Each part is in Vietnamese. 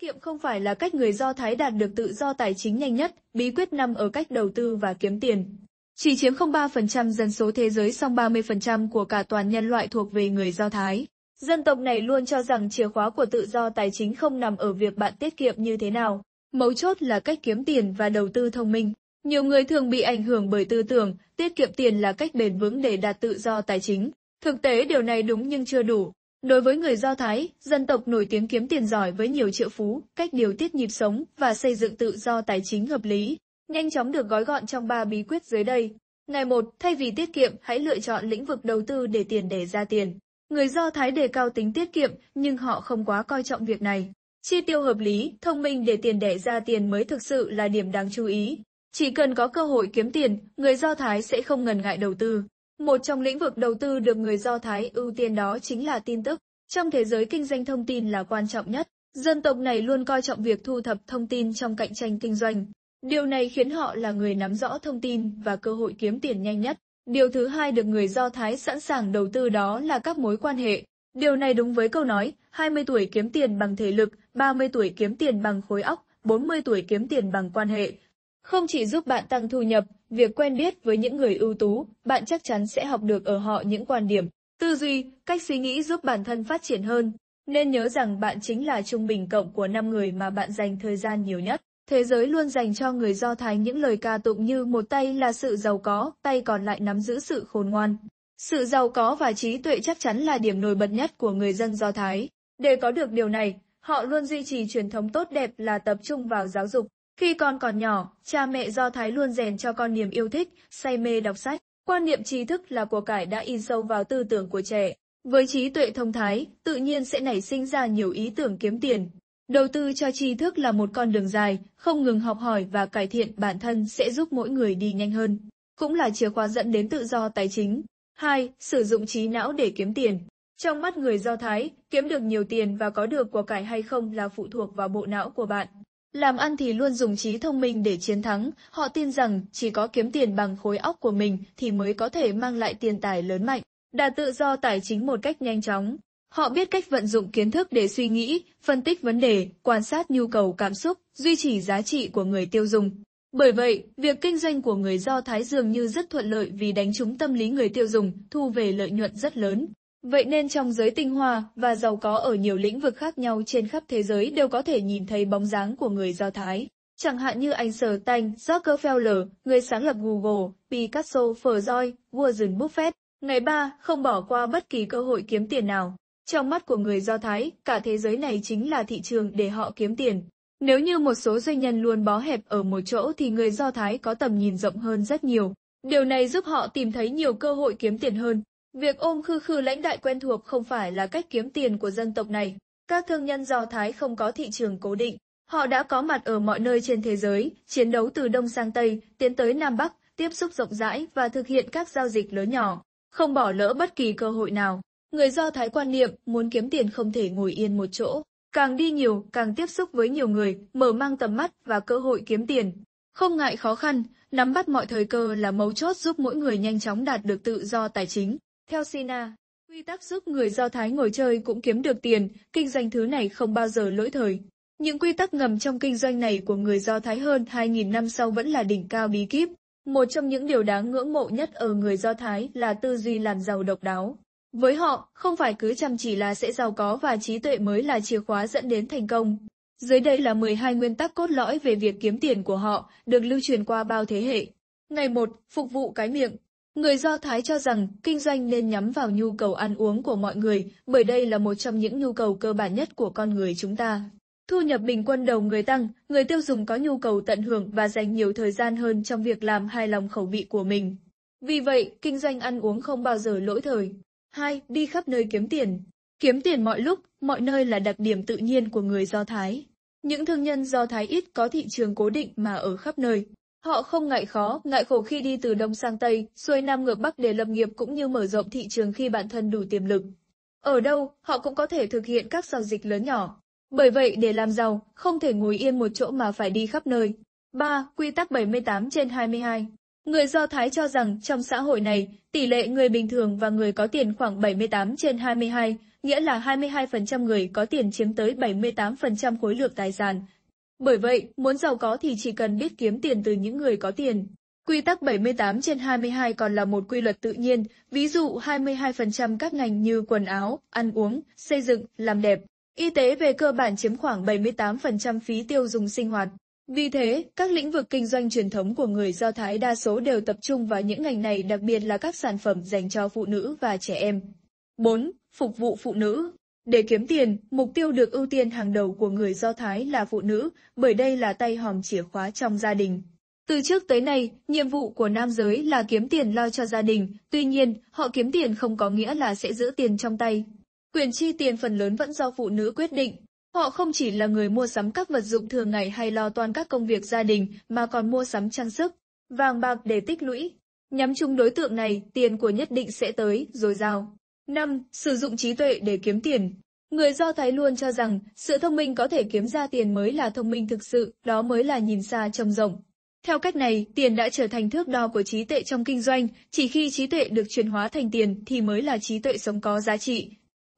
kiệm không phải là cách người Do Thái đạt được tự do tài chính nhanh nhất, bí quyết nằm ở cách đầu tư và kiếm tiền. Chỉ chiếm 0,3% dân số thế giới song 30% của cả toàn nhân loại thuộc về người Do Thái. Dân tộc này luôn cho rằng chìa khóa của tự do tài chính không nằm ở việc bạn tiết kiệm như thế nào, mấu chốt là cách kiếm tiền và đầu tư thông minh. Nhiều người thường bị ảnh hưởng bởi tư tưởng, tiết kiệm tiền là cách bền vững để đạt tự do tài chính. Thực tế điều này đúng nhưng chưa đủ. Đối với người Do Thái, dân tộc nổi tiếng kiếm tiền giỏi với nhiều triệu phú, cách điều tiết nhịp sống và xây dựng tự do tài chính hợp lý, nhanh chóng được gói gọn trong ba bí quyết dưới đây. Ngày 1, thay vì tiết kiệm, hãy lựa chọn lĩnh vực đầu tư để tiền để ra tiền. Người Do Thái đề cao tính tiết kiệm, nhưng họ không quá coi trọng việc này. Chi tiêu hợp lý, thông minh để tiền đẻ ra tiền mới thực sự là điểm đáng chú ý. Chỉ cần có cơ hội kiếm tiền, người Do Thái sẽ không ngần ngại đầu tư. Một trong lĩnh vực đầu tư được người Do Thái ưu tiên đó chính là tin tức. Trong thế giới kinh doanh thông tin là quan trọng nhất, dân tộc này luôn coi trọng việc thu thập thông tin trong cạnh tranh kinh doanh. Điều này khiến họ là người nắm rõ thông tin và cơ hội kiếm tiền nhanh nhất. Điều thứ hai được người Do Thái sẵn sàng đầu tư đó là các mối quan hệ. Điều này đúng với câu nói, 20 tuổi kiếm tiền bằng thể lực, 30 tuổi kiếm tiền bằng khối óc, 40 tuổi kiếm tiền bằng quan hệ, không chỉ giúp bạn tăng thu nhập, việc quen biết với những người ưu tú, bạn chắc chắn sẽ học được ở họ những quan điểm, tư duy, cách suy nghĩ giúp bản thân phát triển hơn. Nên nhớ rằng bạn chính là trung bình cộng của 5 người mà bạn dành thời gian nhiều nhất. Thế giới luôn dành cho người Do Thái những lời ca tụng như một tay là sự giàu có, tay còn lại nắm giữ sự khôn ngoan. Sự giàu có và trí tuệ chắc chắn là điểm nổi bật nhất của người dân Do Thái. Để có được điều này, họ luôn duy trì truyền thống tốt đẹp là tập trung vào giáo dục, khi con còn nhỏ, cha mẹ do thái luôn rèn cho con niềm yêu thích, say mê đọc sách. Quan niệm trí thức là của cải đã in sâu vào tư tưởng của trẻ. Với trí tuệ thông thái, tự nhiên sẽ nảy sinh ra nhiều ý tưởng kiếm tiền. Đầu tư cho tri thức là một con đường dài, không ngừng học hỏi và cải thiện bản thân sẽ giúp mỗi người đi nhanh hơn. Cũng là chìa khóa dẫn đến tự do tài chính. 2. Sử dụng trí não để kiếm tiền. Trong mắt người Do Thái, kiếm được nhiều tiền và có được của cải hay không là phụ thuộc vào bộ não của bạn. Làm ăn thì luôn dùng trí thông minh để chiến thắng, họ tin rằng chỉ có kiếm tiền bằng khối óc của mình thì mới có thể mang lại tiền tài lớn mạnh, đạt tự do tài chính một cách nhanh chóng. Họ biết cách vận dụng kiến thức để suy nghĩ, phân tích vấn đề, quan sát nhu cầu cảm xúc, duy trì giá trị của người tiêu dùng. Bởi vậy, việc kinh doanh của người Do Thái dường như rất thuận lợi vì đánh trúng tâm lý người tiêu dùng, thu về lợi nhuận rất lớn. Vậy nên trong giới tinh hoa và giàu có ở nhiều lĩnh vực khác nhau trên khắp thế giới đều có thể nhìn thấy bóng dáng của người Do Thái. Chẳng hạn như anh Sở Tanh, Rockefeller, người sáng lập Google, Picasso, Freud, Warren Buffett. Ngày ba, không bỏ qua bất kỳ cơ hội kiếm tiền nào. Trong mắt của người Do Thái, cả thế giới này chính là thị trường để họ kiếm tiền. Nếu như một số doanh nhân luôn bó hẹp ở một chỗ thì người Do Thái có tầm nhìn rộng hơn rất nhiều. Điều này giúp họ tìm thấy nhiều cơ hội kiếm tiền hơn. Việc ôm khư khư lãnh đại quen thuộc không phải là cách kiếm tiền của dân tộc này. Các thương nhân Do Thái không có thị trường cố định. Họ đã có mặt ở mọi nơi trên thế giới, chiến đấu từ Đông sang Tây, tiến tới Nam Bắc, tiếp xúc rộng rãi và thực hiện các giao dịch lớn nhỏ, không bỏ lỡ bất kỳ cơ hội nào. Người Do Thái quan niệm muốn kiếm tiền không thể ngồi yên một chỗ. Càng đi nhiều, càng tiếp xúc với nhiều người, mở mang tầm mắt và cơ hội kiếm tiền. Không ngại khó khăn, nắm bắt mọi thời cơ là mấu chốt giúp mỗi người nhanh chóng đạt được tự do tài chính. Theo Sina, quy tắc giúp người Do Thái ngồi chơi cũng kiếm được tiền, kinh doanh thứ này không bao giờ lỗi thời. Những quy tắc ngầm trong kinh doanh này của người Do Thái hơn 2.000 năm sau vẫn là đỉnh cao bí kíp. Một trong những điều đáng ngưỡng mộ nhất ở người Do Thái là tư duy làm giàu độc đáo. Với họ, không phải cứ chăm chỉ là sẽ giàu có và trí tuệ mới là chìa khóa dẫn đến thành công. Dưới đây là 12 nguyên tắc cốt lõi về việc kiếm tiền của họ, được lưu truyền qua bao thế hệ. Ngày 1. Phục vụ cái miệng. Người Do Thái cho rằng kinh doanh nên nhắm vào nhu cầu ăn uống của mọi người, bởi đây là một trong những nhu cầu cơ bản nhất của con người chúng ta. Thu nhập bình quân đầu người tăng, người tiêu dùng có nhu cầu tận hưởng và dành nhiều thời gian hơn trong việc làm hài lòng khẩu vị của mình. Vì vậy, kinh doanh ăn uống không bao giờ lỗi thời. 2. Đi khắp nơi kiếm tiền. Kiếm tiền mọi lúc, mọi nơi là đặc điểm tự nhiên của người Do Thái. Những thương nhân Do Thái ít có thị trường cố định mà ở khắp nơi, Họ không ngại khó, ngại khổ khi đi từ Đông sang Tây, xuôi Nam ngược Bắc để lập nghiệp cũng như mở rộng thị trường khi bản thân đủ tiềm lực. Ở đâu, họ cũng có thể thực hiện các giao dịch lớn nhỏ. Bởi vậy để làm giàu, không thể ngồi yên một chỗ mà phải đi khắp nơi. 3. Quy tắc 78 trên 22 Người Do Thái cho rằng trong xã hội này, tỷ lệ người bình thường và người có tiền khoảng 78 trên 22, nghĩa là 22% người có tiền chiếm tới 78% khối lượng tài sản, bởi vậy, muốn giàu có thì chỉ cần biết kiếm tiền từ những người có tiền. Quy tắc 78 trên 22 còn là một quy luật tự nhiên, ví dụ 22% các ngành như quần áo, ăn uống, xây dựng, làm đẹp. Y tế về cơ bản chiếm khoảng 78% phí tiêu dùng sinh hoạt. Vì thế, các lĩnh vực kinh doanh truyền thống của người Do Thái đa số đều tập trung vào những ngành này đặc biệt là các sản phẩm dành cho phụ nữ và trẻ em. 4. Phục vụ phụ nữ để kiếm tiền, mục tiêu được ưu tiên hàng đầu của người Do Thái là phụ nữ, bởi đây là tay hòm chìa khóa trong gia đình. Từ trước tới nay, nhiệm vụ của nam giới là kiếm tiền lo cho gia đình, tuy nhiên, họ kiếm tiền không có nghĩa là sẽ giữ tiền trong tay. Quyền chi tiền phần lớn vẫn do phụ nữ quyết định. Họ không chỉ là người mua sắm các vật dụng thường ngày hay lo toan các công việc gia đình, mà còn mua sắm trang sức, vàng bạc để tích lũy. Nhắm chung đối tượng này, tiền của nhất định sẽ tới, rồi giao. 5. Sử dụng trí tuệ để kiếm tiền Người Do Thái luôn cho rằng sự thông minh có thể kiếm ra tiền mới là thông minh thực sự, đó mới là nhìn xa trông rộng. Theo cách này, tiền đã trở thành thước đo của trí tuệ trong kinh doanh, chỉ khi trí tuệ được chuyển hóa thành tiền thì mới là trí tuệ sống có giá trị.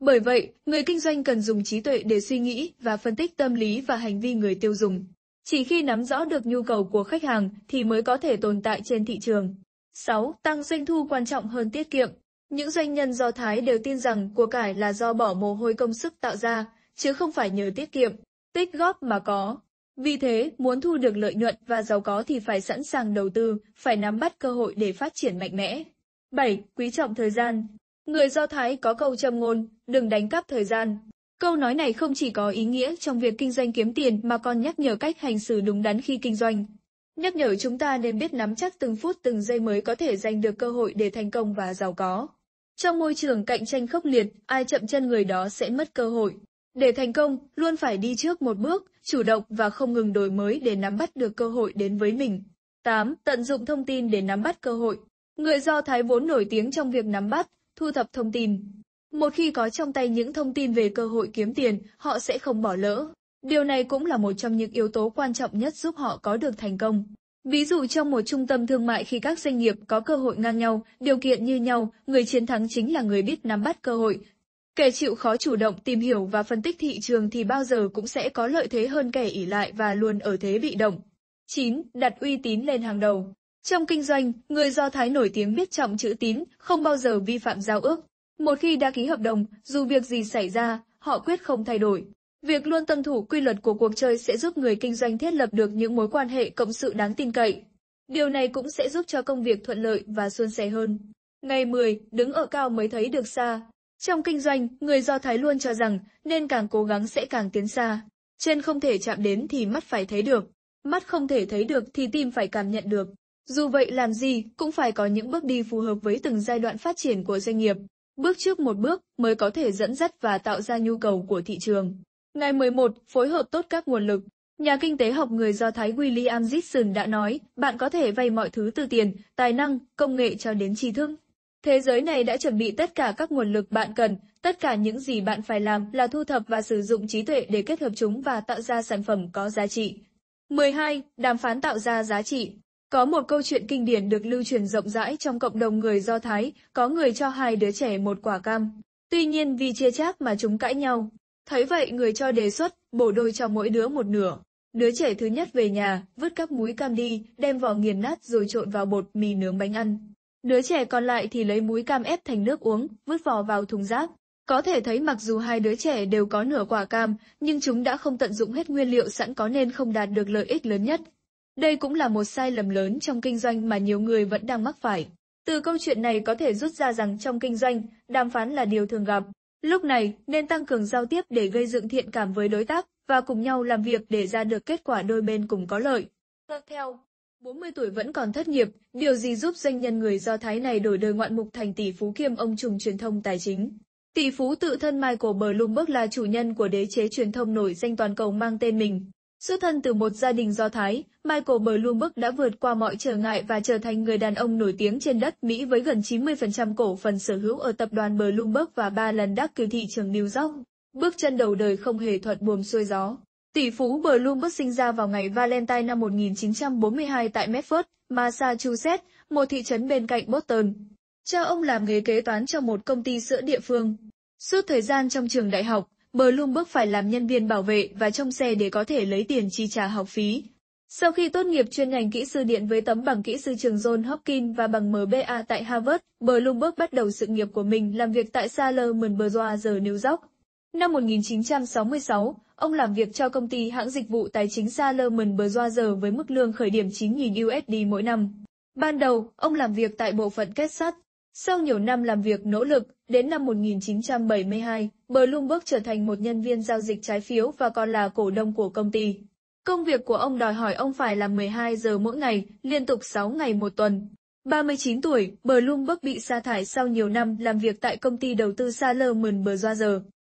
Bởi vậy, người kinh doanh cần dùng trí tuệ để suy nghĩ và phân tích tâm lý và hành vi người tiêu dùng. Chỉ khi nắm rõ được nhu cầu của khách hàng thì mới có thể tồn tại trên thị trường. 6. Tăng doanh thu quan trọng hơn tiết kiệm. Những doanh nhân Do Thái đều tin rằng của cải là do bỏ mồ hôi công sức tạo ra, chứ không phải nhờ tiết kiệm, tích góp mà có. Vì thế, muốn thu được lợi nhuận và giàu có thì phải sẵn sàng đầu tư, phải nắm bắt cơ hội để phát triển mạnh mẽ. 7. Quý trọng thời gian Người Do Thái có câu châm ngôn, đừng đánh cắp thời gian. Câu nói này không chỉ có ý nghĩa trong việc kinh doanh kiếm tiền mà còn nhắc nhở cách hành xử đúng đắn khi kinh doanh. Nhắc nhở chúng ta nên biết nắm chắc từng phút từng giây mới có thể giành được cơ hội để thành công và giàu có. Trong môi trường cạnh tranh khốc liệt, ai chậm chân người đó sẽ mất cơ hội. Để thành công, luôn phải đi trước một bước, chủ động và không ngừng đổi mới để nắm bắt được cơ hội đến với mình. 8. Tận dụng thông tin để nắm bắt cơ hội. Người Do Thái vốn nổi tiếng trong việc nắm bắt, thu thập thông tin. Một khi có trong tay những thông tin về cơ hội kiếm tiền, họ sẽ không bỏ lỡ. Điều này cũng là một trong những yếu tố quan trọng nhất giúp họ có được thành công. Ví dụ trong một trung tâm thương mại khi các doanh nghiệp có cơ hội ngang nhau, điều kiện như nhau, người chiến thắng chính là người biết nắm bắt cơ hội. Kẻ chịu khó chủ động tìm hiểu và phân tích thị trường thì bao giờ cũng sẽ có lợi thế hơn kẻ ỉ lại và luôn ở thế bị động. 9. Đặt uy tín lên hàng đầu Trong kinh doanh, người Do Thái nổi tiếng biết trọng chữ tín, không bao giờ vi phạm giao ước. Một khi đã ký hợp đồng, dù việc gì xảy ra, họ quyết không thay đổi. Việc luôn tuân thủ quy luật của cuộc chơi sẽ giúp người kinh doanh thiết lập được những mối quan hệ cộng sự đáng tin cậy. Điều này cũng sẽ giúp cho công việc thuận lợi và suôn sẻ hơn. Ngày 10, đứng ở cao mới thấy được xa. Trong kinh doanh, người Do Thái luôn cho rằng nên càng cố gắng sẽ càng tiến xa. Trên không thể chạm đến thì mắt phải thấy được, mắt không thể thấy được thì tim phải cảm nhận được. Dù vậy làm gì cũng phải có những bước đi phù hợp với từng giai đoạn phát triển của doanh nghiệp. Bước trước một bước mới có thể dẫn dắt và tạo ra nhu cầu của thị trường. Ngày 11, phối hợp tốt các nguồn lực. Nhà kinh tế học người Do Thái William Zitson đã nói, bạn có thể vay mọi thứ từ tiền, tài năng, công nghệ cho đến trí thức. Thế giới này đã chuẩn bị tất cả các nguồn lực bạn cần, tất cả những gì bạn phải làm là thu thập và sử dụng trí tuệ để kết hợp chúng và tạo ra sản phẩm có giá trị. 12. Đàm phán tạo ra giá trị Có một câu chuyện kinh điển được lưu truyền rộng rãi trong cộng đồng người Do Thái, có người cho hai đứa trẻ một quả cam. Tuy nhiên vì chia chác mà chúng cãi nhau, Thấy vậy người cho đề xuất, bổ đôi cho mỗi đứa một nửa. Đứa trẻ thứ nhất về nhà, vứt các muối cam đi, đem vỏ nghiền nát rồi trộn vào bột mì nướng bánh ăn. Đứa trẻ còn lại thì lấy muối cam ép thành nước uống, vứt vỏ vào thùng rác. Có thể thấy mặc dù hai đứa trẻ đều có nửa quả cam, nhưng chúng đã không tận dụng hết nguyên liệu sẵn có nên không đạt được lợi ích lớn nhất. Đây cũng là một sai lầm lớn trong kinh doanh mà nhiều người vẫn đang mắc phải. Từ câu chuyện này có thể rút ra rằng trong kinh doanh, đàm phán là điều thường gặp, Lúc này, nên tăng cường giao tiếp để gây dựng thiện cảm với đối tác và cùng nhau làm việc để ra được kết quả đôi bên cùng có lợi. Tiếp theo, 40 tuổi vẫn còn thất nghiệp, điều gì giúp doanh nhân người Do Thái này đổi đời ngoạn mục thành tỷ phú kiêm ông trùm truyền thông tài chính? Tỷ phú tự thân Michael Bloomberg là chủ nhân của đế chế truyền thông nổi danh toàn cầu mang tên mình. Xuất thân từ một gia đình Do Thái, Michael Bloomberg đã vượt qua mọi trở ngại và trở thành người đàn ông nổi tiếng trên đất Mỹ với gần 90% cổ phần sở hữu ở tập đoàn Bloomberg và ba lần đắc cử thị trường New York. Bước chân đầu đời không hề thuận buồm xuôi gió. Tỷ phú Bloomberg sinh ra vào ngày Valentine năm 1942 tại Medford, Massachusetts, một thị trấn bên cạnh Boston. Cha ông làm nghề kế toán cho một công ty sữa địa phương. Suốt thời gian trong trường đại học, bước phải làm nhân viên bảo vệ và trông xe để có thể lấy tiền chi trả học phí. Sau khi tốt nghiệp chuyên ngành kỹ sư điện với tấm bằng kỹ sư trường John Hopkins và bằng MBA tại Harvard, Bloomberg bắt đầu sự nghiệp của mình làm việc tại Salomon Brothers New York. Năm 1966, ông làm việc cho công ty hãng dịch vụ tài chính Salomon Brothers với mức lương khởi điểm 9.000 USD mỗi năm. Ban đầu, ông làm việc tại bộ phận kết sắt sau nhiều năm làm việc nỗ lực, đến năm 1972, Bloomberg trở thành một nhân viên giao dịch trái phiếu và còn là cổ đông của công ty. Công việc của ông đòi hỏi ông phải làm 12 giờ mỗi ngày, liên tục 6 ngày một tuần. 39 tuổi, Bloomberg bị sa thải sau nhiều năm làm việc tại công ty đầu tư Salomon Brothers.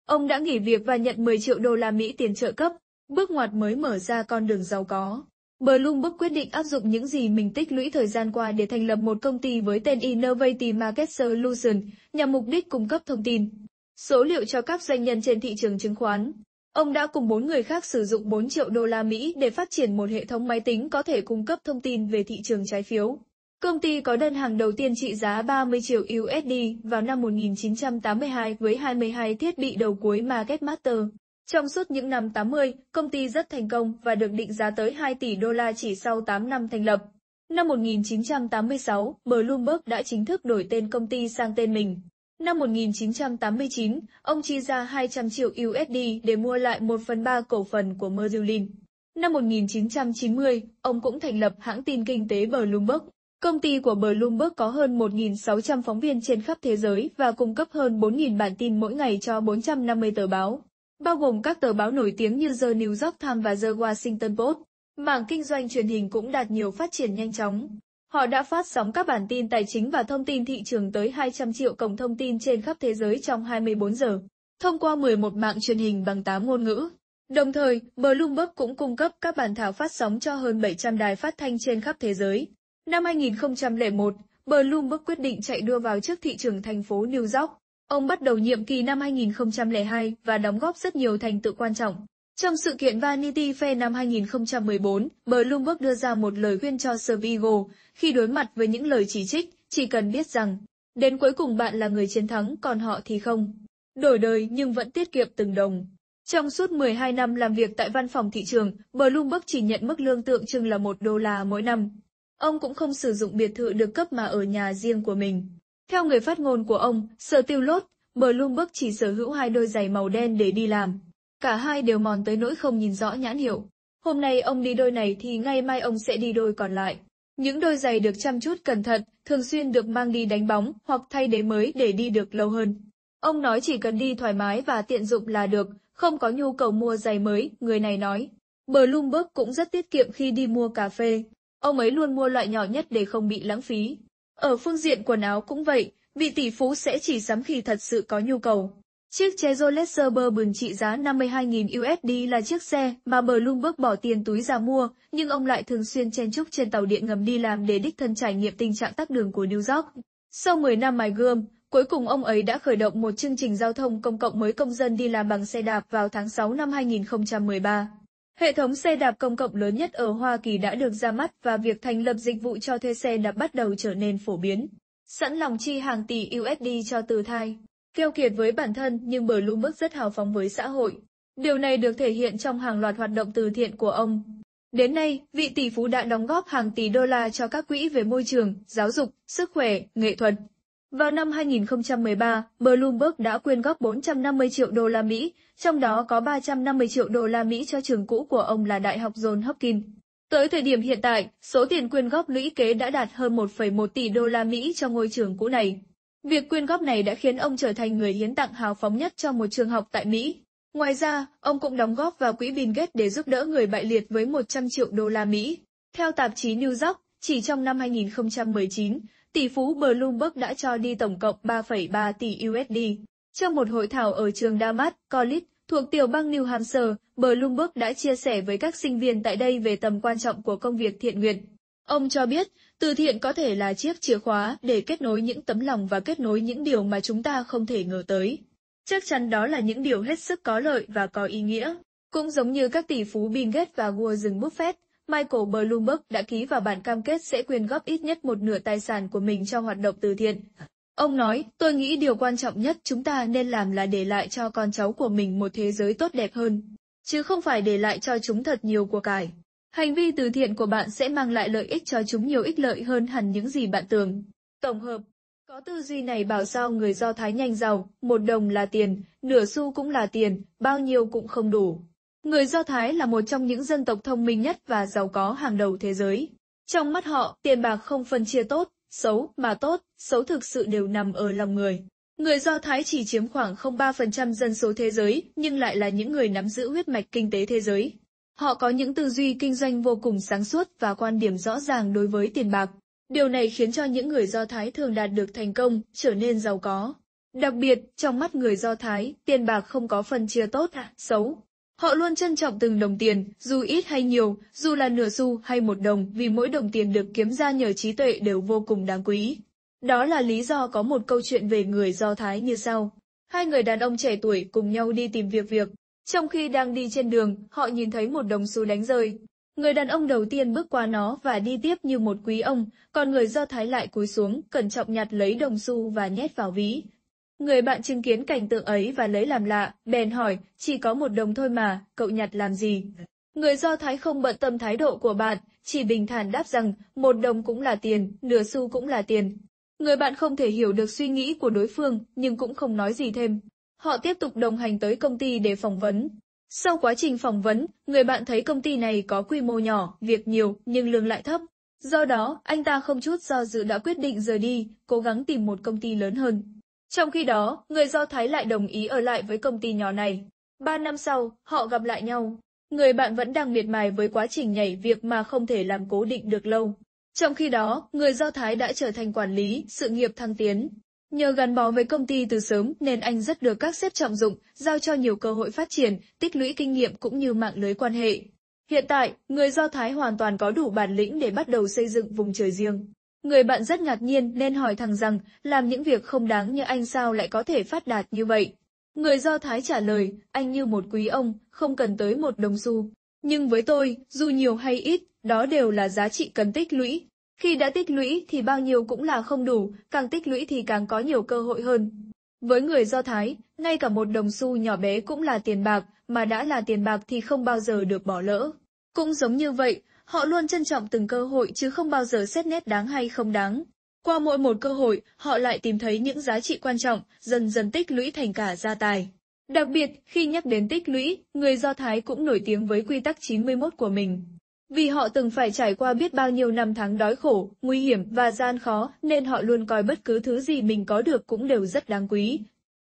Ông đã nghỉ việc và nhận 10 triệu đô la Mỹ tiền trợ cấp, bước ngoặt mới mở ra con đường giàu có. Bloomberg quyết định áp dụng những gì mình tích lũy thời gian qua để thành lập một công ty với tên Innovative Market Solution, nhằm mục đích cung cấp thông tin, số liệu cho các doanh nhân trên thị trường chứng khoán. Ông đã cùng bốn người khác sử dụng 4 triệu đô la Mỹ để phát triển một hệ thống máy tính có thể cung cấp thông tin về thị trường trái phiếu. Công ty có đơn hàng đầu tiên trị giá 30 triệu USD vào năm 1982 với 22 thiết bị đầu cuối Market Master. Trong suốt những năm 80, công ty rất thành công và được định giá tới 2 tỷ đô la chỉ sau 8 năm thành lập. Năm 1986, Bloomberg đã chính thức đổi tên công ty sang tên mình. Năm 1989, ông chi ra 200 triệu USD để mua lại 1 phần 3 cổ phần của Merlin. Năm 1990, ông cũng thành lập hãng tin kinh tế Bloomberg. Công ty của Bloomberg có hơn 1.600 phóng viên trên khắp thế giới và cung cấp hơn 4.000 bản tin mỗi ngày cho 450 tờ báo bao gồm các tờ báo nổi tiếng như The New York Times và The Washington Post. Mảng kinh doanh truyền hình cũng đạt nhiều phát triển nhanh chóng. Họ đã phát sóng các bản tin tài chính và thông tin thị trường tới 200 triệu cổng thông tin trên khắp thế giới trong 24 giờ, thông qua 11 mạng truyền hình bằng 8 ngôn ngữ. Đồng thời, Bloomberg cũng cung cấp các bản thảo phát sóng cho hơn 700 đài phát thanh trên khắp thế giới. Năm 2001, Bloomberg quyết định chạy đua vào trước thị trường thành phố New York. Ông bắt đầu nhiệm kỳ năm 2002 và đóng góp rất nhiều thành tựu quan trọng. Trong sự kiện Vanity Fair năm 2014, Bloomberg đưa ra một lời khuyên cho Survival, khi đối mặt với những lời chỉ trích, chỉ cần biết rằng, đến cuối cùng bạn là người chiến thắng còn họ thì không. Đổi đời nhưng vẫn tiết kiệm từng đồng. Trong suốt 12 năm làm việc tại văn phòng thị trường, Bloomberg chỉ nhận mức lương tượng trưng là một đô la mỗi năm. Ông cũng không sử dụng biệt thự được cấp mà ở nhà riêng của mình. Theo người phát ngôn của ông, sở tiêu lốt, Bloomberg chỉ sở hữu hai đôi giày màu đen để đi làm. Cả hai đều mòn tới nỗi không nhìn rõ nhãn hiệu. Hôm nay ông đi đôi này thì ngày mai ông sẽ đi đôi còn lại. Những đôi giày được chăm chút cẩn thận, thường xuyên được mang đi đánh bóng hoặc thay đế mới để đi được lâu hơn. Ông nói chỉ cần đi thoải mái và tiện dụng là được, không có nhu cầu mua giày mới, người này nói. Bloomberg cũng rất tiết kiệm khi đi mua cà phê. Ông ấy luôn mua loại nhỏ nhất để không bị lãng phí. Ở phương diện quần áo cũng vậy, vị tỷ phú sẽ chỉ sắm khi thật sự có nhu cầu. Chiếc Chevrolet Suburban trị giá 52.000 USD là chiếc xe mà Bloomberg bỏ tiền túi ra mua, nhưng ông lại thường xuyên chen chúc trên tàu điện ngầm đi làm để đích thân trải nghiệm tình trạng tắc đường của New York. Sau 10 năm mài gươm, cuối cùng ông ấy đã khởi động một chương trình giao thông công cộng mới công dân đi làm bằng xe đạp vào tháng 6 năm 2013. Hệ thống xe đạp công cộng lớn nhất ở Hoa Kỳ đã được ra mắt và việc thành lập dịch vụ cho thuê xe đã bắt đầu trở nên phổ biến. Sẵn lòng chi hàng tỷ USD cho từ thai. Keo kiệt với bản thân nhưng bờ mức rất hào phóng với xã hội. Điều này được thể hiện trong hàng loạt hoạt động từ thiện của ông. Đến nay, vị tỷ phú đã đóng góp hàng tỷ đô la cho các quỹ về môi trường, giáo dục, sức khỏe, nghệ thuật, vào năm 2013, Bloomberg đã quyên góp 450 triệu đô la Mỹ, trong đó có 350 triệu đô la Mỹ cho trường cũ của ông là Đại học John Hopkins. Tới thời điểm hiện tại, số tiền quyên góp lũy kế đã đạt hơn 1,1 tỷ đô la Mỹ cho ngôi trường cũ này. Việc quyên góp này đã khiến ông trở thành người hiến tặng hào phóng nhất cho một trường học tại Mỹ. Ngoài ra, ông cũng đóng góp vào quỹ Bill Gates để giúp đỡ người bại liệt với 100 triệu đô la Mỹ. Theo tạp chí New York, chỉ trong năm 2019, tỷ phú Bloomberg đã cho đi tổng cộng 3,3 tỷ USD. Trong một hội thảo ở trường Damas, College, thuộc tiểu bang New Hampshire, Bloomberg đã chia sẻ với các sinh viên tại đây về tầm quan trọng của công việc thiện nguyện. Ông cho biết, từ thiện có thể là chiếc chìa khóa để kết nối những tấm lòng và kết nối những điều mà chúng ta không thể ngờ tới. Chắc chắn đó là những điều hết sức có lợi và có ý nghĩa. Cũng giống như các tỷ phú Bill Gates và Warren Buffett, Michael Bloomberg đã ký vào bản cam kết sẽ quyên góp ít nhất một nửa tài sản của mình cho hoạt động từ thiện. Ông nói, tôi nghĩ điều quan trọng nhất chúng ta nên làm là để lại cho con cháu của mình một thế giới tốt đẹp hơn, chứ không phải để lại cho chúng thật nhiều của cải. Hành vi từ thiện của bạn sẽ mang lại lợi ích cho chúng nhiều ích lợi hơn hẳn những gì bạn tưởng. Tổng hợp, có tư duy này bảo sao người Do Thái nhanh giàu, một đồng là tiền, nửa xu cũng là tiền, bao nhiêu cũng không đủ. Người Do Thái là một trong những dân tộc thông minh nhất và giàu có hàng đầu thế giới. Trong mắt họ, tiền bạc không phân chia tốt, xấu mà tốt, xấu thực sự đều nằm ở lòng người. Người Do Thái chỉ chiếm khoảng 0,3% dân số thế giới, nhưng lại là những người nắm giữ huyết mạch kinh tế thế giới. Họ có những tư duy kinh doanh vô cùng sáng suốt và quan điểm rõ ràng đối với tiền bạc. Điều này khiến cho những người Do Thái thường đạt được thành công, trở nên giàu có. Đặc biệt, trong mắt người Do Thái, tiền bạc không có phân chia tốt, xấu, Họ luôn trân trọng từng đồng tiền, dù ít hay nhiều, dù là nửa xu hay một đồng vì mỗi đồng tiền được kiếm ra nhờ trí tuệ đều vô cùng đáng quý. Đó là lý do có một câu chuyện về người Do Thái như sau. Hai người đàn ông trẻ tuổi cùng nhau đi tìm việc việc. Trong khi đang đi trên đường, họ nhìn thấy một đồng xu đánh rơi. Người đàn ông đầu tiên bước qua nó và đi tiếp như một quý ông, còn người Do Thái lại cúi xuống, cẩn trọng nhặt lấy đồng xu và nhét vào ví, Người bạn chứng kiến cảnh tượng ấy và lấy làm lạ, bèn hỏi, chỉ có một đồng thôi mà, cậu nhặt làm gì? Người Do Thái không bận tâm thái độ của bạn, chỉ bình thản đáp rằng, một đồng cũng là tiền, nửa xu cũng là tiền. Người bạn không thể hiểu được suy nghĩ của đối phương, nhưng cũng không nói gì thêm. Họ tiếp tục đồng hành tới công ty để phỏng vấn. Sau quá trình phỏng vấn, người bạn thấy công ty này có quy mô nhỏ, việc nhiều, nhưng lương lại thấp. Do đó, anh ta không chút do dự đã quyết định rời đi, cố gắng tìm một công ty lớn hơn. Trong khi đó, người Do Thái lại đồng ý ở lại với công ty nhỏ này. Ba năm sau, họ gặp lại nhau. Người bạn vẫn đang miệt mài với quá trình nhảy việc mà không thể làm cố định được lâu. Trong khi đó, người Do Thái đã trở thành quản lý, sự nghiệp thăng tiến. Nhờ gắn bó với công ty từ sớm nên anh rất được các sếp trọng dụng, giao cho nhiều cơ hội phát triển, tích lũy kinh nghiệm cũng như mạng lưới quan hệ. Hiện tại, người Do Thái hoàn toàn có đủ bản lĩnh để bắt đầu xây dựng vùng trời riêng. Người bạn rất ngạc nhiên nên hỏi thẳng rằng, làm những việc không đáng như anh sao lại có thể phát đạt như vậy? Người Do Thái trả lời, anh như một quý ông, không cần tới một đồng xu. Nhưng với tôi, dù nhiều hay ít, đó đều là giá trị cần tích lũy. Khi đã tích lũy thì bao nhiêu cũng là không đủ, càng tích lũy thì càng có nhiều cơ hội hơn. Với người Do Thái, ngay cả một đồng xu nhỏ bé cũng là tiền bạc, mà đã là tiền bạc thì không bao giờ được bỏ lỡ. Cũng giống như vậy, Họ luôn trân trọng từng cơ hội chứ không bao giờ xét nét đáng hay không đáng. Qua mỗi một cơ hội, họ lại tìm thấy những giá trị quan trọng, dần dần tích lũy thành cả gia tài. Đặc biệt, khi nhắc đến tích lũy, người Do Thái cũng nổi tiếng với quy tắc 91 của mình. Vì họ từng phải trải qua biết bao nhiêu năm tháng đói khổ, nguy hiểm và gian khó, nên họ luôn coi bất cứ thứ gì mình có được cũng đều rất đáng quý.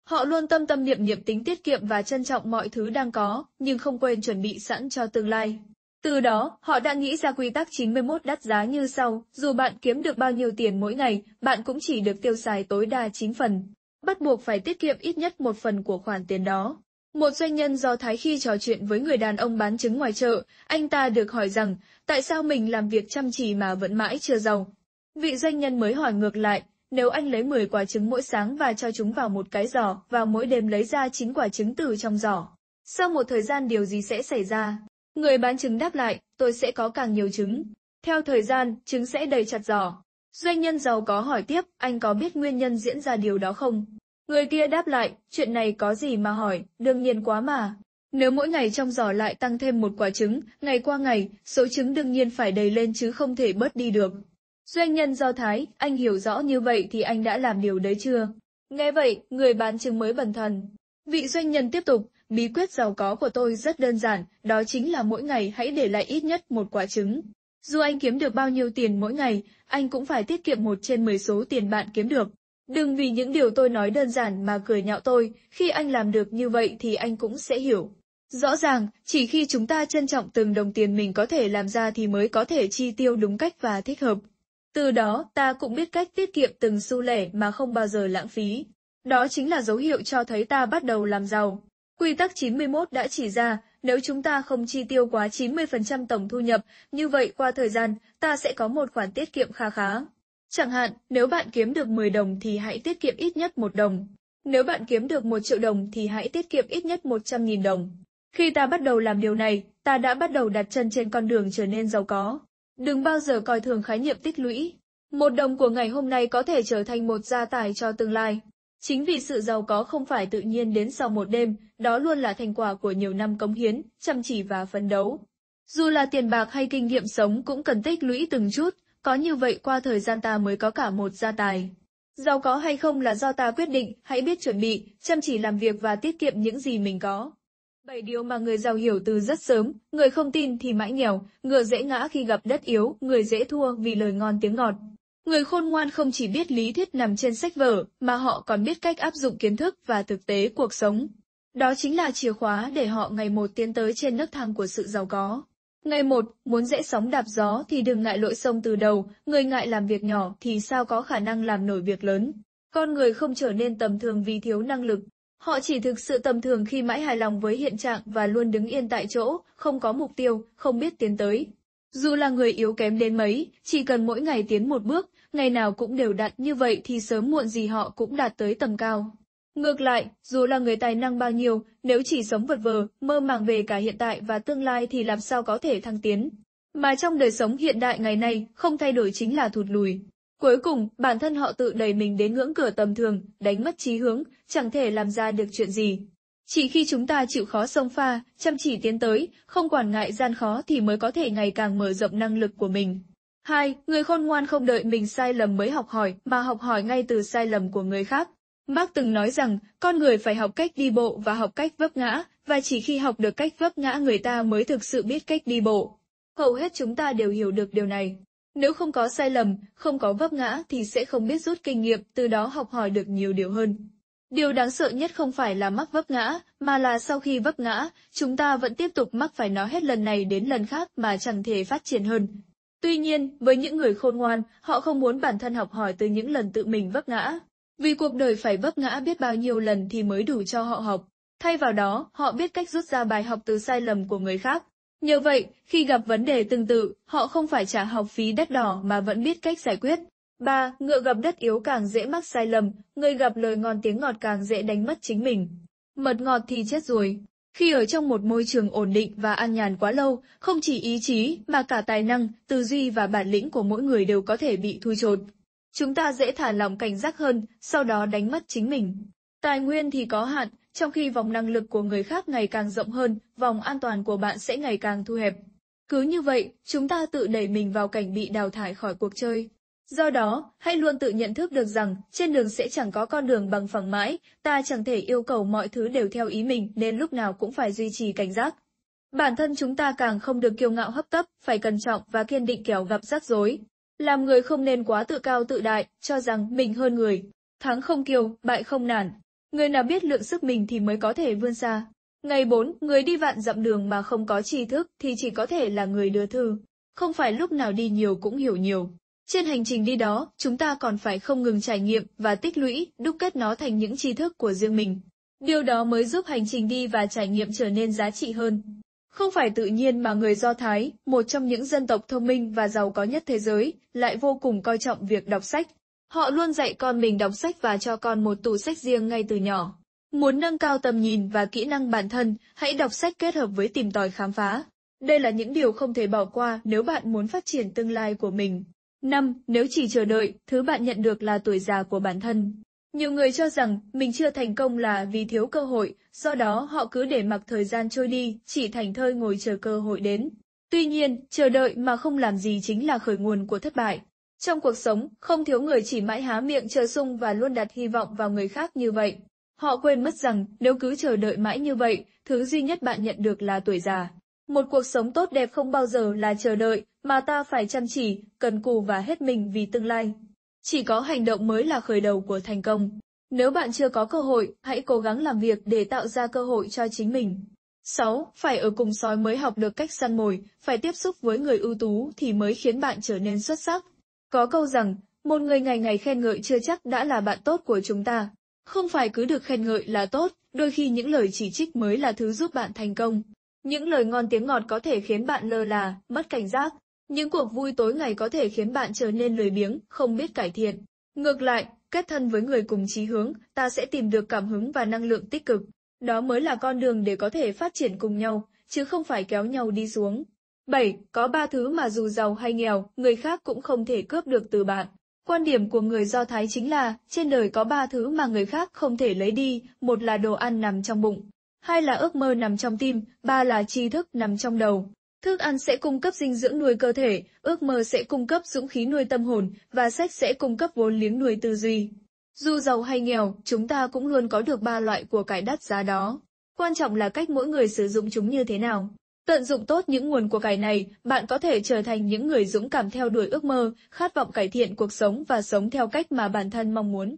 Họ luôn tâm tâm niệm niệm tính tiết kiệm và trân trọng mọi thứ đang có, nhưng không quên chuẩn bị sẵn cho tương lai. Từ đó, họ đã nghĩ ra quy tắc 91 đắt giá như sau, dù bạn kiếm được bao nhiêu tiền mỗi ngày, bạn cũng chỉ được tiêu xài tối đa 9 phần. Bắt buộc phải tiết kiệm ít nhất một phần của khoản tiền đó. Một doanh nhân do Thái khi trò chuyện với người đàn ông bán trứng ngoài chợ, anh ta được hỏi rằng, tại sao mình làm việc chăm chỉ mà vẫn mãi chưa giàu? Vị doanh nhân mới hỏi ngược lại, nếu anh lấy 10 quả trứng mỗi sáng và cho chúng vào một cái giỏ, và mỗi đêm lấy ra 9 quả trứng từ trong giỏ, sau một thời gian điều gì sẽ xảy ra? Người bán trứng đáp lại, tôi sẽ có càng nhiều trứng. Theo thời gian, trứng sẽ đầy chặt giỏ. Doanh nhân giàu có hỏi tiếp, anh có biết nguyên nhân diễn ra điều đó không? Người kia đáp lại, chuyện này có gì mà hỏi, đương nhiên quá mà. Nếu mỗi ngày trong giỏ lại tăng thêm một quả trứng, ngày qua ngày, số trứng đương nhiên phải đầy lên chứ không thể bớt đi được. Doanh nhân do Thái, anh hiểu rõ như vậy thì anh đã làm điều đấy chưa? Nghe vậy, người bán trứng mới bần thần. Vị doanh nhân tiếp tục, Bí quyết giàu có của tôi rất đơn giản, đó chính là mỗi ngày hãy để lại ít nhất một quả trứng. Dù anh kiếm được bao nhiêu tiền mỗi ngày, anh cũng phải tiết kiệm một trên 10 số tiền bạn kiếm được. Đừng vì những điều tôi nói đơn giản mà cười nhạo tôi, khi anh làm được như vậy thì anh cũng sẽ hiểu. Rõ ràng, chỉ khi chúng ta trân trọng từng đồng tiền mình có thể làm ra thì mới có thể chi tiêu đúng cách và thích hợp. Từ đó, ta cũng biết cách tiết kiệm từng xu lẻ mà không bao giờ lãng phí. Đó chính là dấu hiệu cho thấy ta bắt đầu làm giàu. Quy tắc 91 đã chỉ ra, nếu chúng ta không chi tiêu quá 90% tổng thu nhập, như vậy qua thời gian, ta sẽ có một khoản tiết kiệm khá khá. Chẳng hạn, nếu bạn kiếm được 10 đồng thì hãy tiết kiệm ít nhất 1 đồng. Nếu bạn kiếm được 1 triệu đồng thì hãy tiết kiệm ít nhất 100.000 đồng. Khi ta bắt đầu làm điều này, ta đã bắt đầu đặt chân trên con đường trở nên giàu có. Đừng bao giờ coi thường khái niệm tích lũy. Một đồng của ngày hôm nay có thể trở thành một gia tài cho tương lai. Chính vì sự giàu có không phải tự nhiên đến sau một đêm, đó luôn là thành quả của nhiều năm cống hiến, chăm chỉ và phấn đấu. Dù là tiền bạc hay kinh nghiệm sống cũng cần tích lũy từng chút, có như vậy qua thời gian ta mới có cả một gia tài. Giàu có hay không là do ta quyết định, hãy biết chuẩn bị, chăm chỉ làm việc và tiết kiệm những gì mình có. bảy điều mà người giàu hiểu từ rất sớm, người không tin thì mãi nghèo, ngựa dễ ngã khi gặp đất yếu, người dễ thua vì lời ngon tiếng ngọt. Người khôn ngoan không chỉ biết lý thuyết nằm trên sách vở, mà họ còn biết cách áp dụng kiến thức và thực tế cuộc sống. Đó chính là chìa khóa để họ ngày một tiến tới trên nấc thang của sự giàu có. Ngày một, muốn dễ sóng đạp gió thì đừng ngại lội sông từ đầu, người ngại làm việc nhỏ thì sao có khả năng làm nổi việc lớn. Con người không trở nên tầm thường vì thiếu năng lực. Họ chỉ thực sự tầm thường khi mãi hài lòng với hiện trạng và luôn đứng yên tại chỗ, không có mục tiêu, không biết tiến tới. Dù là người yếu kém đến mấy, chỉ cần mỗi ngày tiến một bước, ngày nào cũng đều đặn như vậy thì sớm muộn gì họ cũng đạt tới tầm cao. Ngược lại, dù là người tài năng bao nhiêu, nếu chỉ sống vật vờ, mơ màng về cả hiện tại và tương lai thì làm sao có thể thăng tiến. Mà trong đời sống hiện đại ngày nay, không thay đổi chính là thụt lùi. Cuối cùng, bản thân họ tự đẩy mình đến ngưỡng cửa tầm thường, đánh mất trí hướng, chẳng thể làm ra được chuyện gì. Chỉ khi chúng ta chịu khó sông pha, chăm chỉ tiến tới, không quản ngại gian khó thì mới có thể ngày càng mở rộng năng lực của mình. 2. Người khôn ngoan không đợi mình sai lầm mới học hỏi, mà học hỏi ngay từ sai lầm của người khác. Bác từng nói rằng, con người phải học cách đi bộ và học cách vấp ngã, và chỉ khi học được cách vấp ngã người ta mới thực sự biết cách đi bộ. Hầu hết chúng ta đều hiểu được điều này. Nếu không có sai lầm, không có vấp ngã thì sẽ không biết rút kinh nghiệm, từ đó học hỏi được nhiều điều hơn. Điều đáng sợ nhất không phải là mắc vấp ngã, mà là sau khi vấp ngã, chúng ta vẫn tiếp tục mắc phải nó hết lần này đến lần khác mà chẳng thể phát triển hơn. Tuy nhiên, với những người khôn ngoan, họ không muốn bản thân học hỏi từ những lần tự mình vấp ngã. Vì cuộc đời phải vấp ngã biết bao nhiêu lần thì mới đủ cho họ học. Thay vào đó, họ biết cách rút ra bài học từ sai lầm của người khác. Nhờ vậy, khi gặp vấn đề tương tự, họ không phải trả học phí đắt đỏ mà vẫn biết cách giải quyết. 3. Ngựa gặp đất yếu càng dễ mắc sai lầm, người gặp lời ngon tiếng ngọt càng dễ đánh mất chính mình. Mật ngọt thì chết rồi. Khi ở trong một môi trường ổn định và an nhàn quá lâu, không chỉ ý chí mà cả tài năng, tư duy và bản lĩnh của mỗi người đều có thể bị thui chột. Chúng ta dễ thả lòng cảnh giác hơn, sau đó đánh mất chính mình. Tài nguyên thì có hạn, trong khi vòng năng lực của người khác ngày càng rộng hơn, vòng an toàn của bạn sẽ ngày càng thu hẹp. Cứ như vậy, chúng ta tự đẩy mình vào cảnh bị đào thải khỏi cuộc chơi. Do đó, hãy luôn tự nhận thức được rằng trên đường sẽ chẳng có con đường bằng phẳng mãi, ta chẳng thể yêu cầu mọi thứ đều theo ý mình nên lúc nào cũng phải duy trì cảnh giác. Bản thân chúng ta càng không được kiêu ngạo hấp tấp, phải cẩn trọng và kiên định kẻo gặp rắc rối. Làm người không nên quá tự cao tự đại, cho rằng mình hơn người. Thắng không kiêu, bại không nản. Người nào biết lượng sức mình thì mới có thể vươn xa. Ngày 4, người đi vạn dặm đường mà không có tri thức thì chỉ có thể là người đưa thư. Không phải lúc nào đi nhiều cũng hiểu nhiều. Trên hành trình đi đó, chúng ta còn phải không ngừng trải nghiệm và tích lũy, đúc kết nó thành những tri thức của riêng mình. Điều đó mới giúp hành trình đi và trải nghiệm trở nên giá trị hơn. Không phải tự nhiên mà người Do Thái, một trong những dân tộc thông minh và giàu có nhất thế giới, lại vô cùng coi trọng việc đọc sách. Họ luôn dạy con mình đọc sách và cho con một tủ sách riêng ngay từ nhỏ. Muốn nâng cao tầm nhìn và kỹ năng bản thân, hãy đọc sách kết hợp với tìm tòi khám phá. Đây là những điều không thể bỏ qua nếu bạn muốn phát triển tương lai của mình. 5. Nếu chỉ chờ đợi, thứ bạn nhận được là tuổi già của bản thân. Nhiều người cho rằng mình chưa thành công là vì thiếu cơ hội, do đó họ cứ để mặc thời gian trôi đi, chỉ thành thơi ngồi chờ cơ hội đến. Tuy nhiên, chờ đợi mà không làm gì chính là khởi nguồn của thất bại. Trong cuộc sống, không thiếu người chỉ mãi há miệng chờ sung và luôn đặt hy vọng vào người khác như vậy. Họ quên mất rằng nếu cứ chờ đợi mãi như vậy, thứ duy nhất bạn nhận được là tuổi già. Một cuộc sống tốt đẹp không bao giờ là chờ đợi, mà ta phải chăm chỉ, cần cù và hết mình vì tương lai. Chỉ có hành động mới là khởi đầu của thành công. Nếu bạn chưa có cơ hội, hãy cố gắng làm việc để tạo ra cơ hội cho chính mình. 6. Phải ở cùng sói mới học được cách săn mồi, phải tiếp xúc với người ưu tú thì mới khiến bạn trở nên xuất sắc. Có câu rằng, một người ngày ngày khen ngợi chưa chắc đã là bạn tốt của chúng ta. Không phải cứ được khen ngợi là tốt, đôi khi những lời chỉ trích mới là thứ giúp bạn thành công. Những lời ngon tiếng ngọt có thể khiến bạn lơ là, mất cảnh giác. Những cuộc vui tối ngày có thể khiến bạn trở nên lười biếng, không biết cải thiện. Ngược lại, kết thân với người cùng chí hướng, ta sẽ tìm được cảm hứng và năng lượng tích cực. Đó mới là con đường để có thể phát triển cùng nhau, chứ không phải kéo nhau đi xuống. 7. Có ba thứ mà dù giàu hay nghèo, người khác cũng không thể cướp được từ bạn. Quan điểm của người Do Thái chính là, trên đời có ba thứ mà người khác không thể lấy đi, một là đồ ăn nằm trong bụng, hai là ước mơ nằm trong tim, ba là tri thức nằm trong đầu. Thức ăn sẽ cung cấp dinh dưỡng nuôi cơ thể, ước mơ sẽ cung cấp dũng khí nuôi tâm hồn, và sách sẽ cung cấp vốn liếng nuôi tư duy. Dù giàu hay nghèo, chúng ta cũng luôn có được ba loại của cải đắt giá đó. Quan trọng là cách mỗi người sử dụng chúng như thế nào. Tận dụng tốt những nguồn của cải này, bạn có thể trở thành những người dũng cảm theo đuổi ước mơ, khát vọng cải thiện cuộc sống và sống theo cách mà bản thân mong muốn.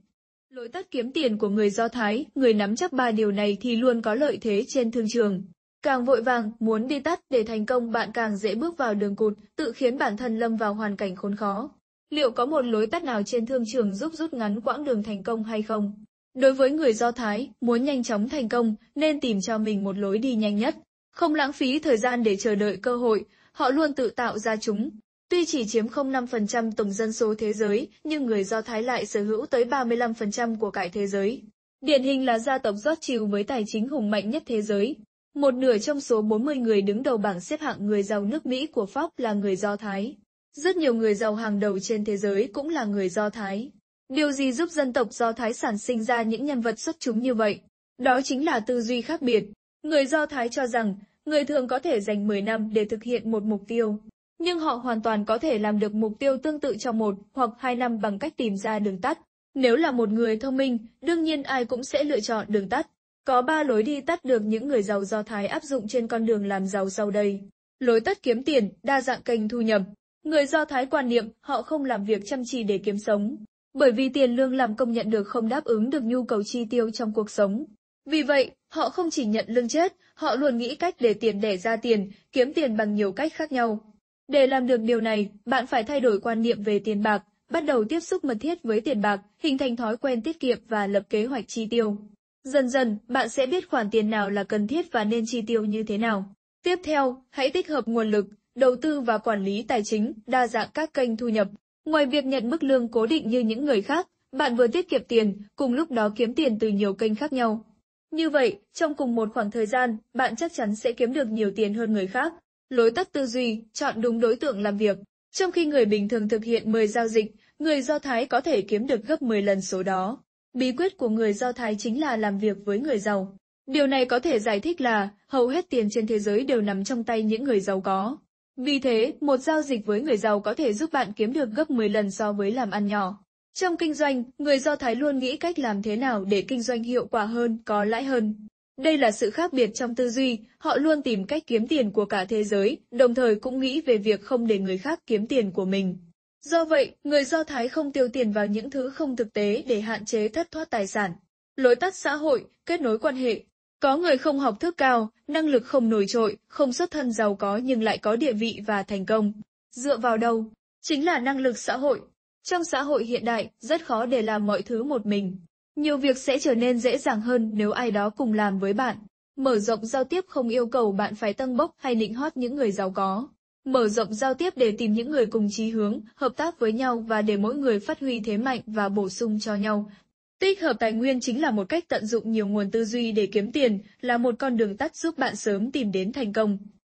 Lối tắt kiếm tiền của người Do Thái, người nắm chắc ba điều này thì luôn có lợi thế trên thương trường. Càng vội vàng, muốn đi tắt để thành công bạn càng dễ bước vào đường cụt, tự khiến bản thân lâm vào hoàn cảnh khốn khó. Liệu có một lối tắt nào trên thương trường giúp rút ngắn quãng đường thành công hay không? Đối với người Do Thái, muốn nhanh chóng thành công, nên tìm cho mình một lối đi nhanh nhất. Không lãng phí thời gian để chờ đợi cơ hội, họ luôn tự tạo ra chúng. Tuy chỉ chiếm 0,5% tổng dân số thế giới, nhưng người Do Thái lại sở hữu tới 35% của cải thế giới. Điển hình là gia tộc Rothschild với tài chính hùng mạnh nhất thế giới. Một nửa trong số 40 người đứng đầu bảng xếp hạng người giàu nước Mỹ của Pháp là người Do Thái. Rất nhiều người giàu hàng đầu trên thế giới cũng là người Do Thái. Điều gì giúp dân tộc Do Thái sản sinh ra những nhân vật xuất chúng như vậy? Đó chính là tư duy khác biệt. Người Do Thái cho rằng, người thường có thể dành 10 năm để thực hiện một mục tiêu nhưng họ hoàn toàn có thể làm được mục tiêu tương tự trong một hoặc hai năm bằng cách tìm ra đường tắt. Nếu là một người thông minh, đương nhiên ai cũng sẽ lựa chọn đường tắt. Có ba lối đi tắt được những người giàu do Thái áp dụng trên con đường làm giàu sau đây. Lối tắt kiếm tiền, đa dạng kênh thu nhập. Người do Thái quan niệm họ không làm việc chăm chỉ để kiếm sống, bởi vì tiền lương làm công nhận được không đáp ứng được nhu cầu chi tiêu trong cuộc sống. Vì vậy, họ không chỉ nhận lương chết, họ luôn nghĩ cách để tiền đẻ ra tiền, kiếm tiền bằng nhiều cách khác nhau. Để làm được điều này, bạn phải thay đổi quan niệm về tiền bạc, bắt đầu tiếp xúc mật thiết với tiền bạc, hình thành thói quen tiết kiệm và lập kế hoạch chi tiêu. Dần dần, bạn sẽ biết khoản tiền nào là cần thiết và nên chi tiêu như thế nào. Tiếp theo, hãy tích hợp nguồn lực, đầu tư và quản lý tài chính, đa dạng các kênh thu nhập. Ngoài việc nhận mức lương cố định như những người khác, bạn vừa tiết kiệm tiền, cùng lúc đó kiếm tiền từ nhiều kênh khác nhau. Như vậy, trong cùng một khoảng thời gian, bạn chắc chắn sẽ kiếm được nhiều tiền hơn người khác lối tắt tư duy, chọn đúng đối tượng làm việc. Trong khi người bình thường thực hiện 10 giao dịch, người Do Thái có thể kiếm được gấp 10 lần số đó. Bí quyết của người Do Thái chính là làm việc với người giàu. Điều này có thể giải thích là, hầu hết tiền trên thế giới đều nằm trong tay những người giàu có. Vì thế, một giao dịch với người giàu có thể giúp bạn kiếm được gấp 10 lần so với làm ăn nhỏ. Trong kinh doanh, người Do Thái luôn nghĩ cách làm thế nào để kinh doanh hiệu quả hơn, có lãi hơn. Đây là sự khác biệt trong tư duy, họ luôn tìm cách kiếm tiền của cả thế giới, đồng thời cũng nghĩ về việc không để người khác kiếm tiền của mình. Do vậy, người Do Thái không tiêu tiền vào những thứ không thực tế để hạn chế thất thoát tài sản. Lối tắt xã hội, kết nối quan hệ. Có người không học thức cao, năng lực không nổi trội, không xuất thân giàu có nhưng lại có địa vị và thành công. Dựa vào đâu? Chính là năng lực xã hội. Trong xã hội hiện đại, rất khó để làm mọi thứ một mình. Nhiều việc sẽ trở nên dễ dàng hơn nếu ai đó cùng làm với bạn. Mở rộng giao tiếp không yêu cầu bạn phải tăng bốc hay nịnh hót những người giàu có. Mở rộng giao tiếp để tìm những người cùng chí hướng, hợp tác với nhau và để mỗi người phát huy thế mạnh và bổ sung cho nhau. Tích hợp tài nguyên chính là một cách tận dụng nhiều nguồn tư duy để kiếm tiền, là một con đường tắt giúp bạn sớm tìm đến thành công.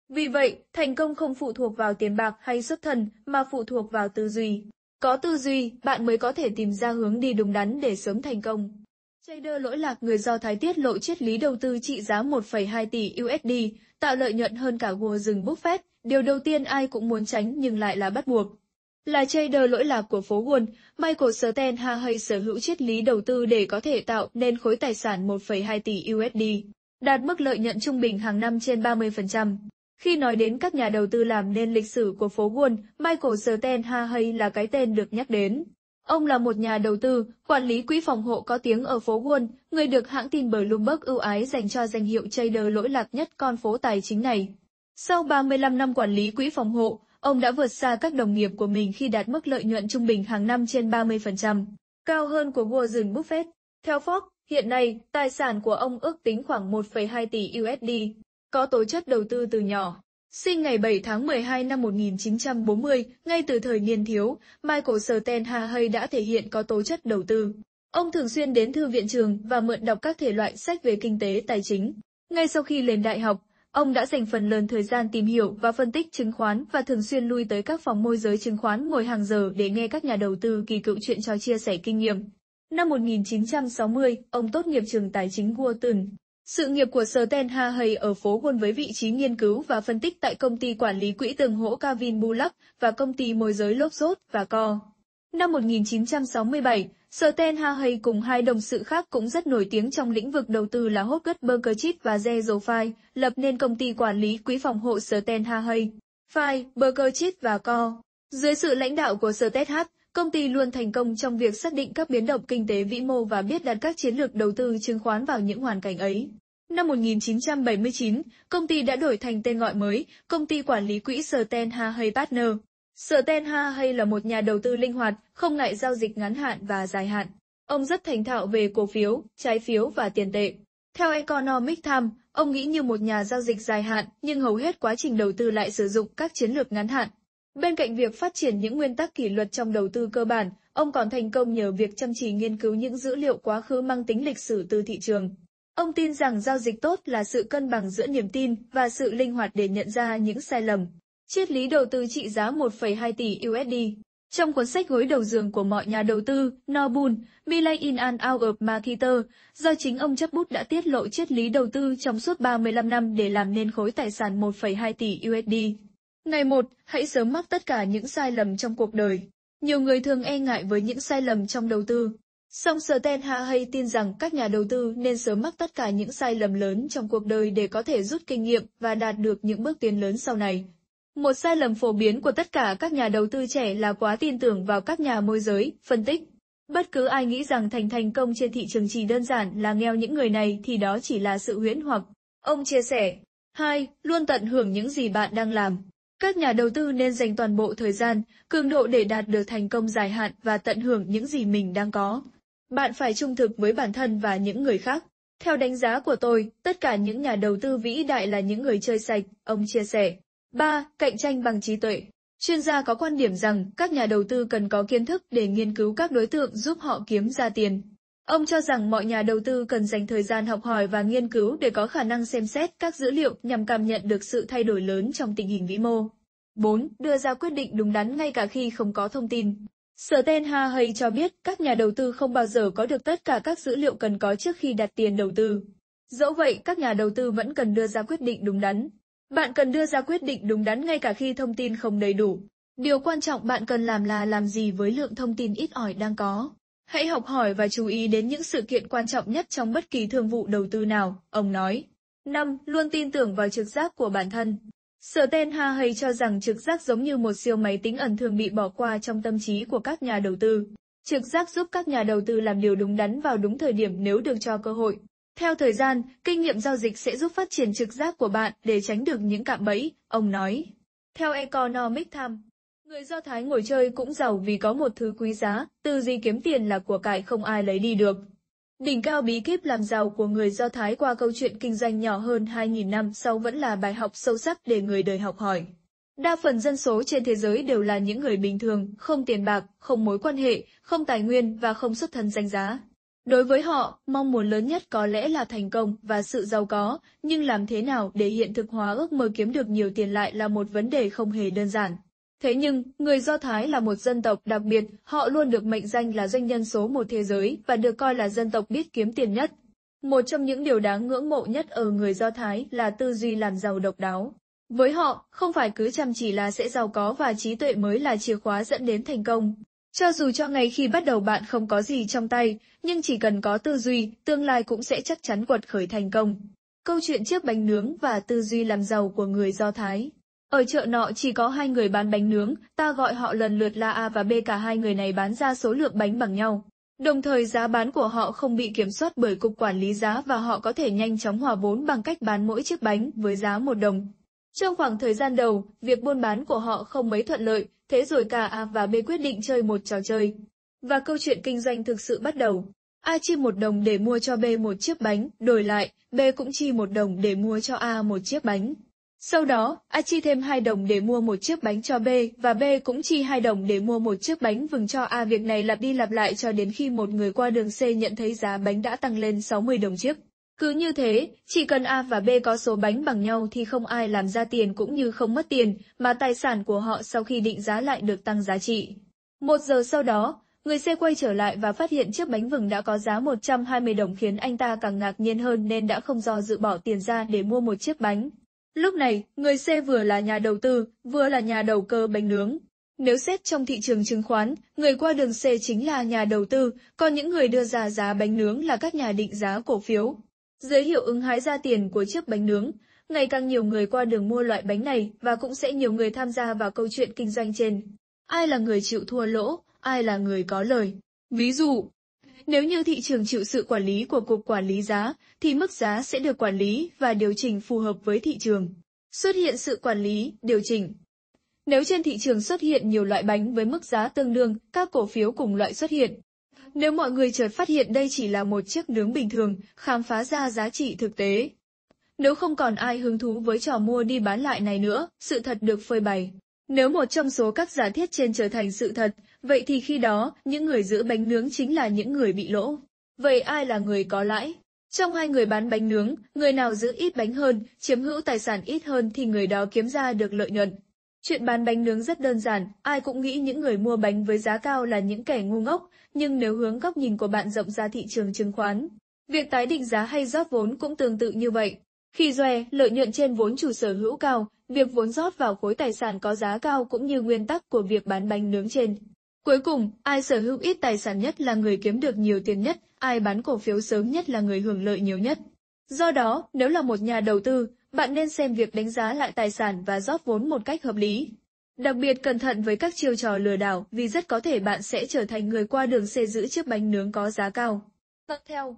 Vì vậy, thành công không phụ thuộc vào tiền bạc hay xuất thân, mà phụ thuộc vào tư duy có tư duy, bạn mới có thể tìm ra hướng đi đúng đắn để sớm thành công. Trader lỗi lạc người Do Thái tiết lộ triết lý đầu tư trị giá 1,2 tỷ USD, tạo lợi nhuận hơn cả gùa rừng Buffett, điều đầu tiên ai cũng muốn tránh nhưng lại là bắt buộc. Là trader lỗi lạc của phố Wall, Michael ha hay sở hữu triết lý đầu tư để có thể tạo nên khối tài sản 1,2 tỷ USD, đạt mức lợi nhuận trung bình hàng năm trên 30%. Khi nói đến các nhà đầu tư làm nên lịch sử của phố Wall, Michael Sternhahay là cái tên được nhắc đến. Ông là một nhà đầu tư, quản lý quỹ phòng hộ có tiếng ở phố Wall, người được hãng tin Bloomberg ưu ái dành cho danh hiệu trader lỗi lạc nhất con phố tài chính này. Sau 35 năm quản lý quỹ phòng hộ, ông đã vượt xa các đồng nghiệp của mình khi đạt mức lợi nhuận trung bình hàng năm trên 30%, cao hơn của Warren Buffett. Theo Forbes, hiện nay, tài sản của ông ước tính khoảng 1,2 tỷ USD có tố chất đầu tư từ nhỏ. Sinh ngày 7 tháng 12 năm 1940, ngay từ thời niên thiếu, Michael Sterten Hay đã thể hiện có tố chất đầu tư. Ông thường xuyên đến thư viện trường và mượn đọc các thể loại sách về kinh tế tài chính. Ngay sau khi lên đại học, ông đã dành phần lớn thời gian tìm hiểu và phân tích chứng khoán và thường xuyên lui tới các phòng môi giới chứng khoán ngồi hàng giờ để nghe các nhà đầu tư kỳ cựu chuyện cho chia sẻ kinh nghiệm. Năm 1960, ông tốt nghiệp trường tài chính Wharton, sự nghiệp của Sten Hahey ở phố Wall với vị trí nghiên cứu và phân tích tại công ty quản lý quỹ tương hỗ Calvin Bullock và công ty môi giới rốt và Co. Năm 1967, Sten Hahey cùng hai đồng sự khác cũng rất nổi tiếng trong lĩnh vực đầu tư là Hogwarts Berkshire và Zezofai, lập nên công ty quản lý quỹ phòng hộ Sten Hahey, Fai, Berkshire và Co. Dưới sự lãnh đạo của Stet H, Công ty luôn thành công trong việc xác định các biến động kinh tế vĩ mô và biết đặt các chiến lược đầu tư chứng khoán vào những hoàn cảnh ấy. Năm 1979, công ty đã đổi thành tên gọi mới, công ty quản lý quỹ Stenha Hay Partner. Stenha Hay là một nhà đầu tư linh hoạt, không ngại giao dịch ngắn hạn và dài hạn. Ông rất thành thạo về cổ phiếu, trái phiếu và tiền tệ. Theo Economic Times, ông nghĩ như một nhà giao dịch dài hạn, nhưng hầu hết quá trình đầu tư lại sử dụng các chiến lược ngắn hạn, Bên cạnh việc phát triển những nguyên tắc kỷ luật trong đầu tư cơ bản, ông còn thành công nhờ việc chăm chỉ nghiên cứu những dữ liệu quá khứ mang tính lịch sử từ thị trường. Ông tin rằng giao dịch tốt là sự cân bằng giữa niềm tin và sự linh hoạt để nhận ra những sai lầm. Triết lý đầu tư trị giá 1,2 tỷ USD. Trong cuốn sách gối đầu giường của mọi nhà đầu tư, Nobun, Millay in an Out of Marketer, do chính ông chấp bút đã tiết lộ triết lý đầu tư trong suốt 35 năm để làm nên khối tài sản 1,2 tỷ USD. Ngày một, hãy sớm mắc tất cả những sai lầm trong cuộc đời. Nhiều người thường e ngại với những sai lầm trong đầu tư. Song Ten Ha hay tin rằng các nhà đầu tư nên sớm mắc tất cả những sai lầm lớn trong cuộc đời để có thể rút kinh nghiệm và đạt được những bước tiến lớn sau này. Một sai lầm phổ biến của tất cả các nhà đầu tư trẻ là quá tin tưởng vào các nhà môi giới, phân tích. Bất cứ ai nghĩ rằng thành thành công trên thị trường chỉ đơn giản là nghèo những người này thì đó chỉ là sự huyễn hoặc. Ông chia sẻ. 2. Luôn tận hưởng những gì bạn đang làm. Các nhà đầu tư nên dành toàn bộ thời gian, cường độ để đạt được thành công dài hạn và tận hưởng những gì mình đang có. Bạn phải trung thực với bản thân và những người khác. Theo đánh giá của tôi, tất cả những nhà đầu tư vĩ đại là những người chơi sạch, ông chia sẻ. 3. Cạnh tranh bằng trí tuệ. Chuyên gia có quan điểm rằng các nhà đầu tư cần có kiến thức để nghiên cứu các đối tượng giúp họ kiếm ra tiền, Ông cho rằng mọi nhà đầu tư cần dành thời gian học hỏi và nghiên cứu để có khả năng xem xét các dữ liệu nhằm cảm nhận được sự thay đổi lớn trong tình hình vĩ mô. 4. Đưa ra quyết định đúng đắn ngay cả khi không có thông tin. Sở tên Ha Hay cho biết các nhà đầu tư không bao giờ có được tất cả các dữ liệu cần có trước khi đặt tiền đầu tư. Dẫu vậy, các nhà đầu tư vẫn cần đưa ra quyết định đúng đắn. Bạn cần đưa ra quyết định đúng đắn ngay cả khi thông tin không đầy đủ. Điều quan trọng bạn cần làm là làm gì với lượng thông tin ít ỏi đang có. Hãy học hỏi và chú ý đến những sự kiện quan trọng nhất trong bất kỳ thương vụ đầu tư nào, ông nói. 5. Luôn tin tưởng vào trực giác của bản thân. Sở tên Ha Hay cho rằng trực giác giống như một siêu máy tính ẩn thường bị bỏ qua trong tâm trí của các nhà đầu tư. Trực giác giúp các nhà đầu tư làm điều đúng đắn vào đúng thời điểm nếu được cho cơ hội. Theo thời gian, kinh nghiệm giao dịch sẽ giúp phát triển trực giác của bạn để tránh được những cạm bẫy, ông nói. Theo Economic Times, Người Do Thái ngồi chơi cũng giàu vì có một thứ quý giá, từ gì kiếm tiền là của cải không ai lấy đi được. Đỉnh cao bí kíp làm giàu của người Do Thái qua câu chuyện kinh doanh nhỏ hơn 2.000 năm sau vẫn là bài học sâu sắc để người đời học hỏi. Đa phần dân số trên thế giới đều là những người bình thường, không tiền bạc, không mối quan hệ, không tài nguyên và không xuất thân danh giá. Đối với họ, mong muốn lớn nhất có lẽ là thành công và sự giàu có, nhưng làm thế nào để hiện thực hóa ước mơ kiếm được nhiều tiền lại là một vấn đề không hề đơn giản. Thế nhưng, người Do Thái là một dân tộc đặc biệt, họ luôn được mệnh danh là doanh nhân số một thế giới và được coi là dân tộc biết kiếm tiền nhất. Một trong những điều đáng ngưỡng mộ nhất ở người Do Thái là tư duy làm giàu độc đáo. Với họ, không phải cứ chăm chỉ là sẽ giàu có và trí tuệ mới là chìa khóa dẫn đến thành công. Cho dù cho ngày khi bắt đầu bạn không có gì trong tay, nhưng chỉ cần có tư duy, tương lai cũng sẽ chắc chắn quật khởi thành công. Câu chuyện chiếc bánh nướng và tư duy làm giàu của người Do Thái ở chợ nọ chỉ có hai người bán bánh nướng, ta gọi họ lần lượt là A và B cả hai người này bán ra số lượng bánh bằng nhau. Đồng thời giá bán của họ không bị kiểm soát bởi cục quản lý giá và họ có thể nhanh chóng hòa vốn bằng cách bán mỗi chiếc bánh với giá một đồng. Trong khoảng thời gian đầu, việc buôn bán của họ không mấy thuận lợi, thế rồi cả A và B quyết định chơi một trò chơi. Và câu chuyện kinh doanh thực sự bắt đầu. A chi một đồng để mua cho B một chiếc bánh, đổi lại, B cũng chi một đồng để mua cho A một chiếc bánh. Sau đó, A chi thêm 2 đồng để mua một chiếc bánh cho B, và B cũng chi 2 đồng để mua một chiếc bánh vừng cho A. Việc này lặp đi lặp lại cho đến khi một người qua đường C nhận thấy giá bánh đã tăng lên 60 đồng chiếc. Cứ như thế, chỉ cần A và B có số bánh bằng nhau thì không ai làm ra tiền cũng như không mất tiền, mà tài sản của họ sau khi định giá lại được tăng giá trị. Một giờ sau đó, người c quay trở lại và phát hiện chiếc bánh vừng đã có giá 120 đồng khiến anh ta càng ngạc nhiên hơn nên đã không do dự bỏ tiền ra để mua một chiếc bánh. Lúc này, người C vừa là nhà đầu tư, vừa là nhà đầu cơ bánh nướng. Nếu xét trong thị trường chứng khoán, người qua đường C chính là nhà đầu tư, còn những người đưa ra giá bánh nướng là các nhà định giá cổ phiếu. Dưới hiệu ứng hái ra tiền của chiếc bánh nướng, ngày càng nhiều người qua đường mua loại bánh này và cũng sẽ nhiều người tham gia vào câu chuyện kinh doanh trên. Ai là người chịu thua lỗ, ai là người có lời. Ví dụ, nếu như thị trường chịu sự quản lý của Cục Quản lý Giá, thì mức giá sẽ được quản lý và điều chỉnh phù hợp với thị trường. Xuất hiện sự quản lý, điều chỉnh. Nếu trên thị trường xuất hiện nhiều loại bánh với mức giá tương đương, các cổ phiếu cùng loại xuất hiện. Nếu mọi người chợt phát hiện đây chỉ là một chiếc nướng bình thường, khám phá ra giá trị thực tế. Nếu không còn ai hứng thú với trò mua đi bán lại này nữa, sự thật được phơi bày. Nếu một trong số các giả thiết trên trở thành sự thật, vậy thì khi đó, những người giữ bánh nướng chính là những người bị lỗ. Vậy ai là người có lãi? Trong hai người bán bánh nướng, người nào giữ ít bánh hơn, chiếm hữu tài sản ít hơn thì người đó kiếm ra được lợi nhuận. Chuyện bán bánh nướng rất đơn giản, ai cũng nghĩ những người mua bánh với giá cao là những kẻ ngu ngốc, nhưng nếu hướng góc nhìn của bạn rộng ra thị trường chứng khoán, việc tái định giá hay rót vốn cũng tương tự như vậy. Khi dòe, lợi nhuận trên vốn chủ sở hữu cao, việc vốn rót vào khối tài sản có giá cao cũng như nguyên tắc của việc bán bánh nướng trên. Cuối cùng, ai sở hữu ít tài sản nhất là người kiếm được nhiều tiền nhất, ai bán cổ phiếu sớm nhất là người hưởng lợi nhiều nhất. Do đó, nếu là một nhà đầu tư, bạn nên xem việc đánh giá lại tài sản và rót vốn một cách hợp lý. Đặc biệt cẩn thận với các chiêu trò lừa đảo vì rất có thể bạn sẽ trở thành người qua đường xe giữ chiếc bánh nướng có giá cao. Tiếp theo,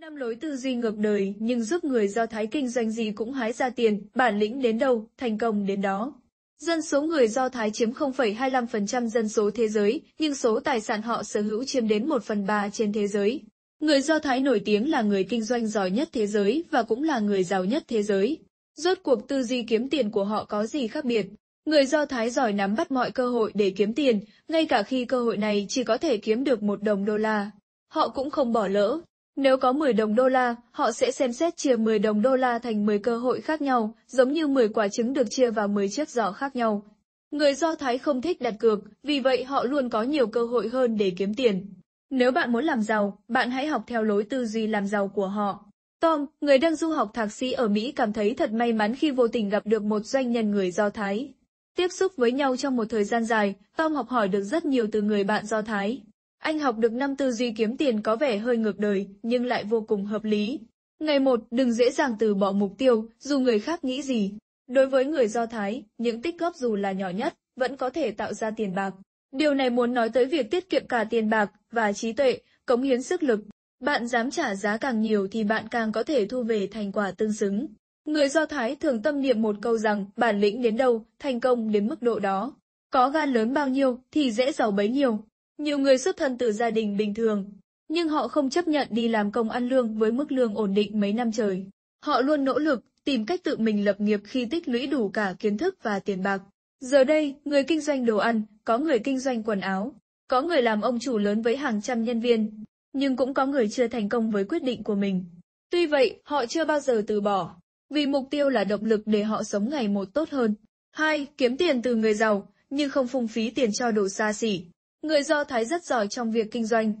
Năm lối tư duy ngược đời nhưng giúp người Do Thái kinh doanh gì cũng hái ra tiền, bản lĩnh đến đâu, thành công đến đó. Dân số người Do Thái chiếm 0,25% dân số thế giới, nhưng số tài sản họ sở hữu chiếm đến 1 phần 3 trên thế giới. Người Do Thái nổi tiếng là người kinh doanh giỏi nhất thế giới và cũng là người giàu nhất thế giới. Rốt cuộc tư duy kiếm tiền của họ có gì khác biệt? Người Do Thái giỏi nắm bắt mọi cơ hội để kiếm tiền, ngay cả khi cơ hội này chỉ có thể kiếm được một đồng đô la. Họ cũng không bỏ lỡ, nếu có 10 đồng đô la, họ sẽ xem xét chia 10 đồng đô la thành 10 cơ hội khác nhau, giống như 10 quả trứng được chia vào 10 chiếc giỏ khác nhau. Người Do Thái không thích đặt cược, vì vậy họ luôn có nhiều cơ hội hơn để kiếm tiền. Nếu bạn muốn làm giàu, bạn hãy học theo lối tư duy làm giàu của họ. Tom, người đang du học thạc sĩ ở Mỹ cảm thấy thật may mắn khi vô tình gặp được một doanh nhân người Do Thái. Tiếp xúc với nhau trong một thời gian dài, Tom học hỏi được rất nhiều từ người bạn Do Thái. Anh học được năm tư duy kiếm tiền có vẻ hơi ngược đời, nhưng lại vô cùng hợp lý. Ngày một, đừng dễ dàng từ bỏ mục tiêu, dù người khác nghĩ gì. Đối với người Do Thái, những tích góp dù là nhỏ nhất, vẫn có thể tạo ra tiền bạc. Điều này muốn nói tới việc tiết kiệm cả tiền bạc và trí tuệ, cống hiến sức lực. Bạn dám trả giá càng nhiều thì bạn càng có thể thu về thành quả tương xứng. Người Do Thái thường tâm niệm một câu rằng bản lĩnh đến đâu, thành công đến mức độ đó. Có gan lớn bao nhiêu thì dễ giàu bấy nhiêu. Nhiều người xuất thân từ gia đình bình thường, nhưng họ không chấp nhận đi làm công ăn lương với mức lương ổn định mấy năm trời. Họ luôn nỗ lực, tìm cách tự mình lập nghiệp khi tích lũy đủ cả kiến thức và tiền bạc. Giờ đây, người kinh doanh đồ ăn, có người kinh doanh quần áo, có người làm ông chủ lớn với hàng trăm nhân viên, nhưng cũng có người chưa thành công với quyết định của mình. Tuy vậy, họ chưa bao giờ từ bỏ, vì mục tiêu là động lực để họ sống ngày một tốt hơn. 2. Kiếm tiền từ người giàu, nhưng không phung phí tiền cho đồ xa xỉ. Người Do Thái rất giỏi trong việc kinh doanh.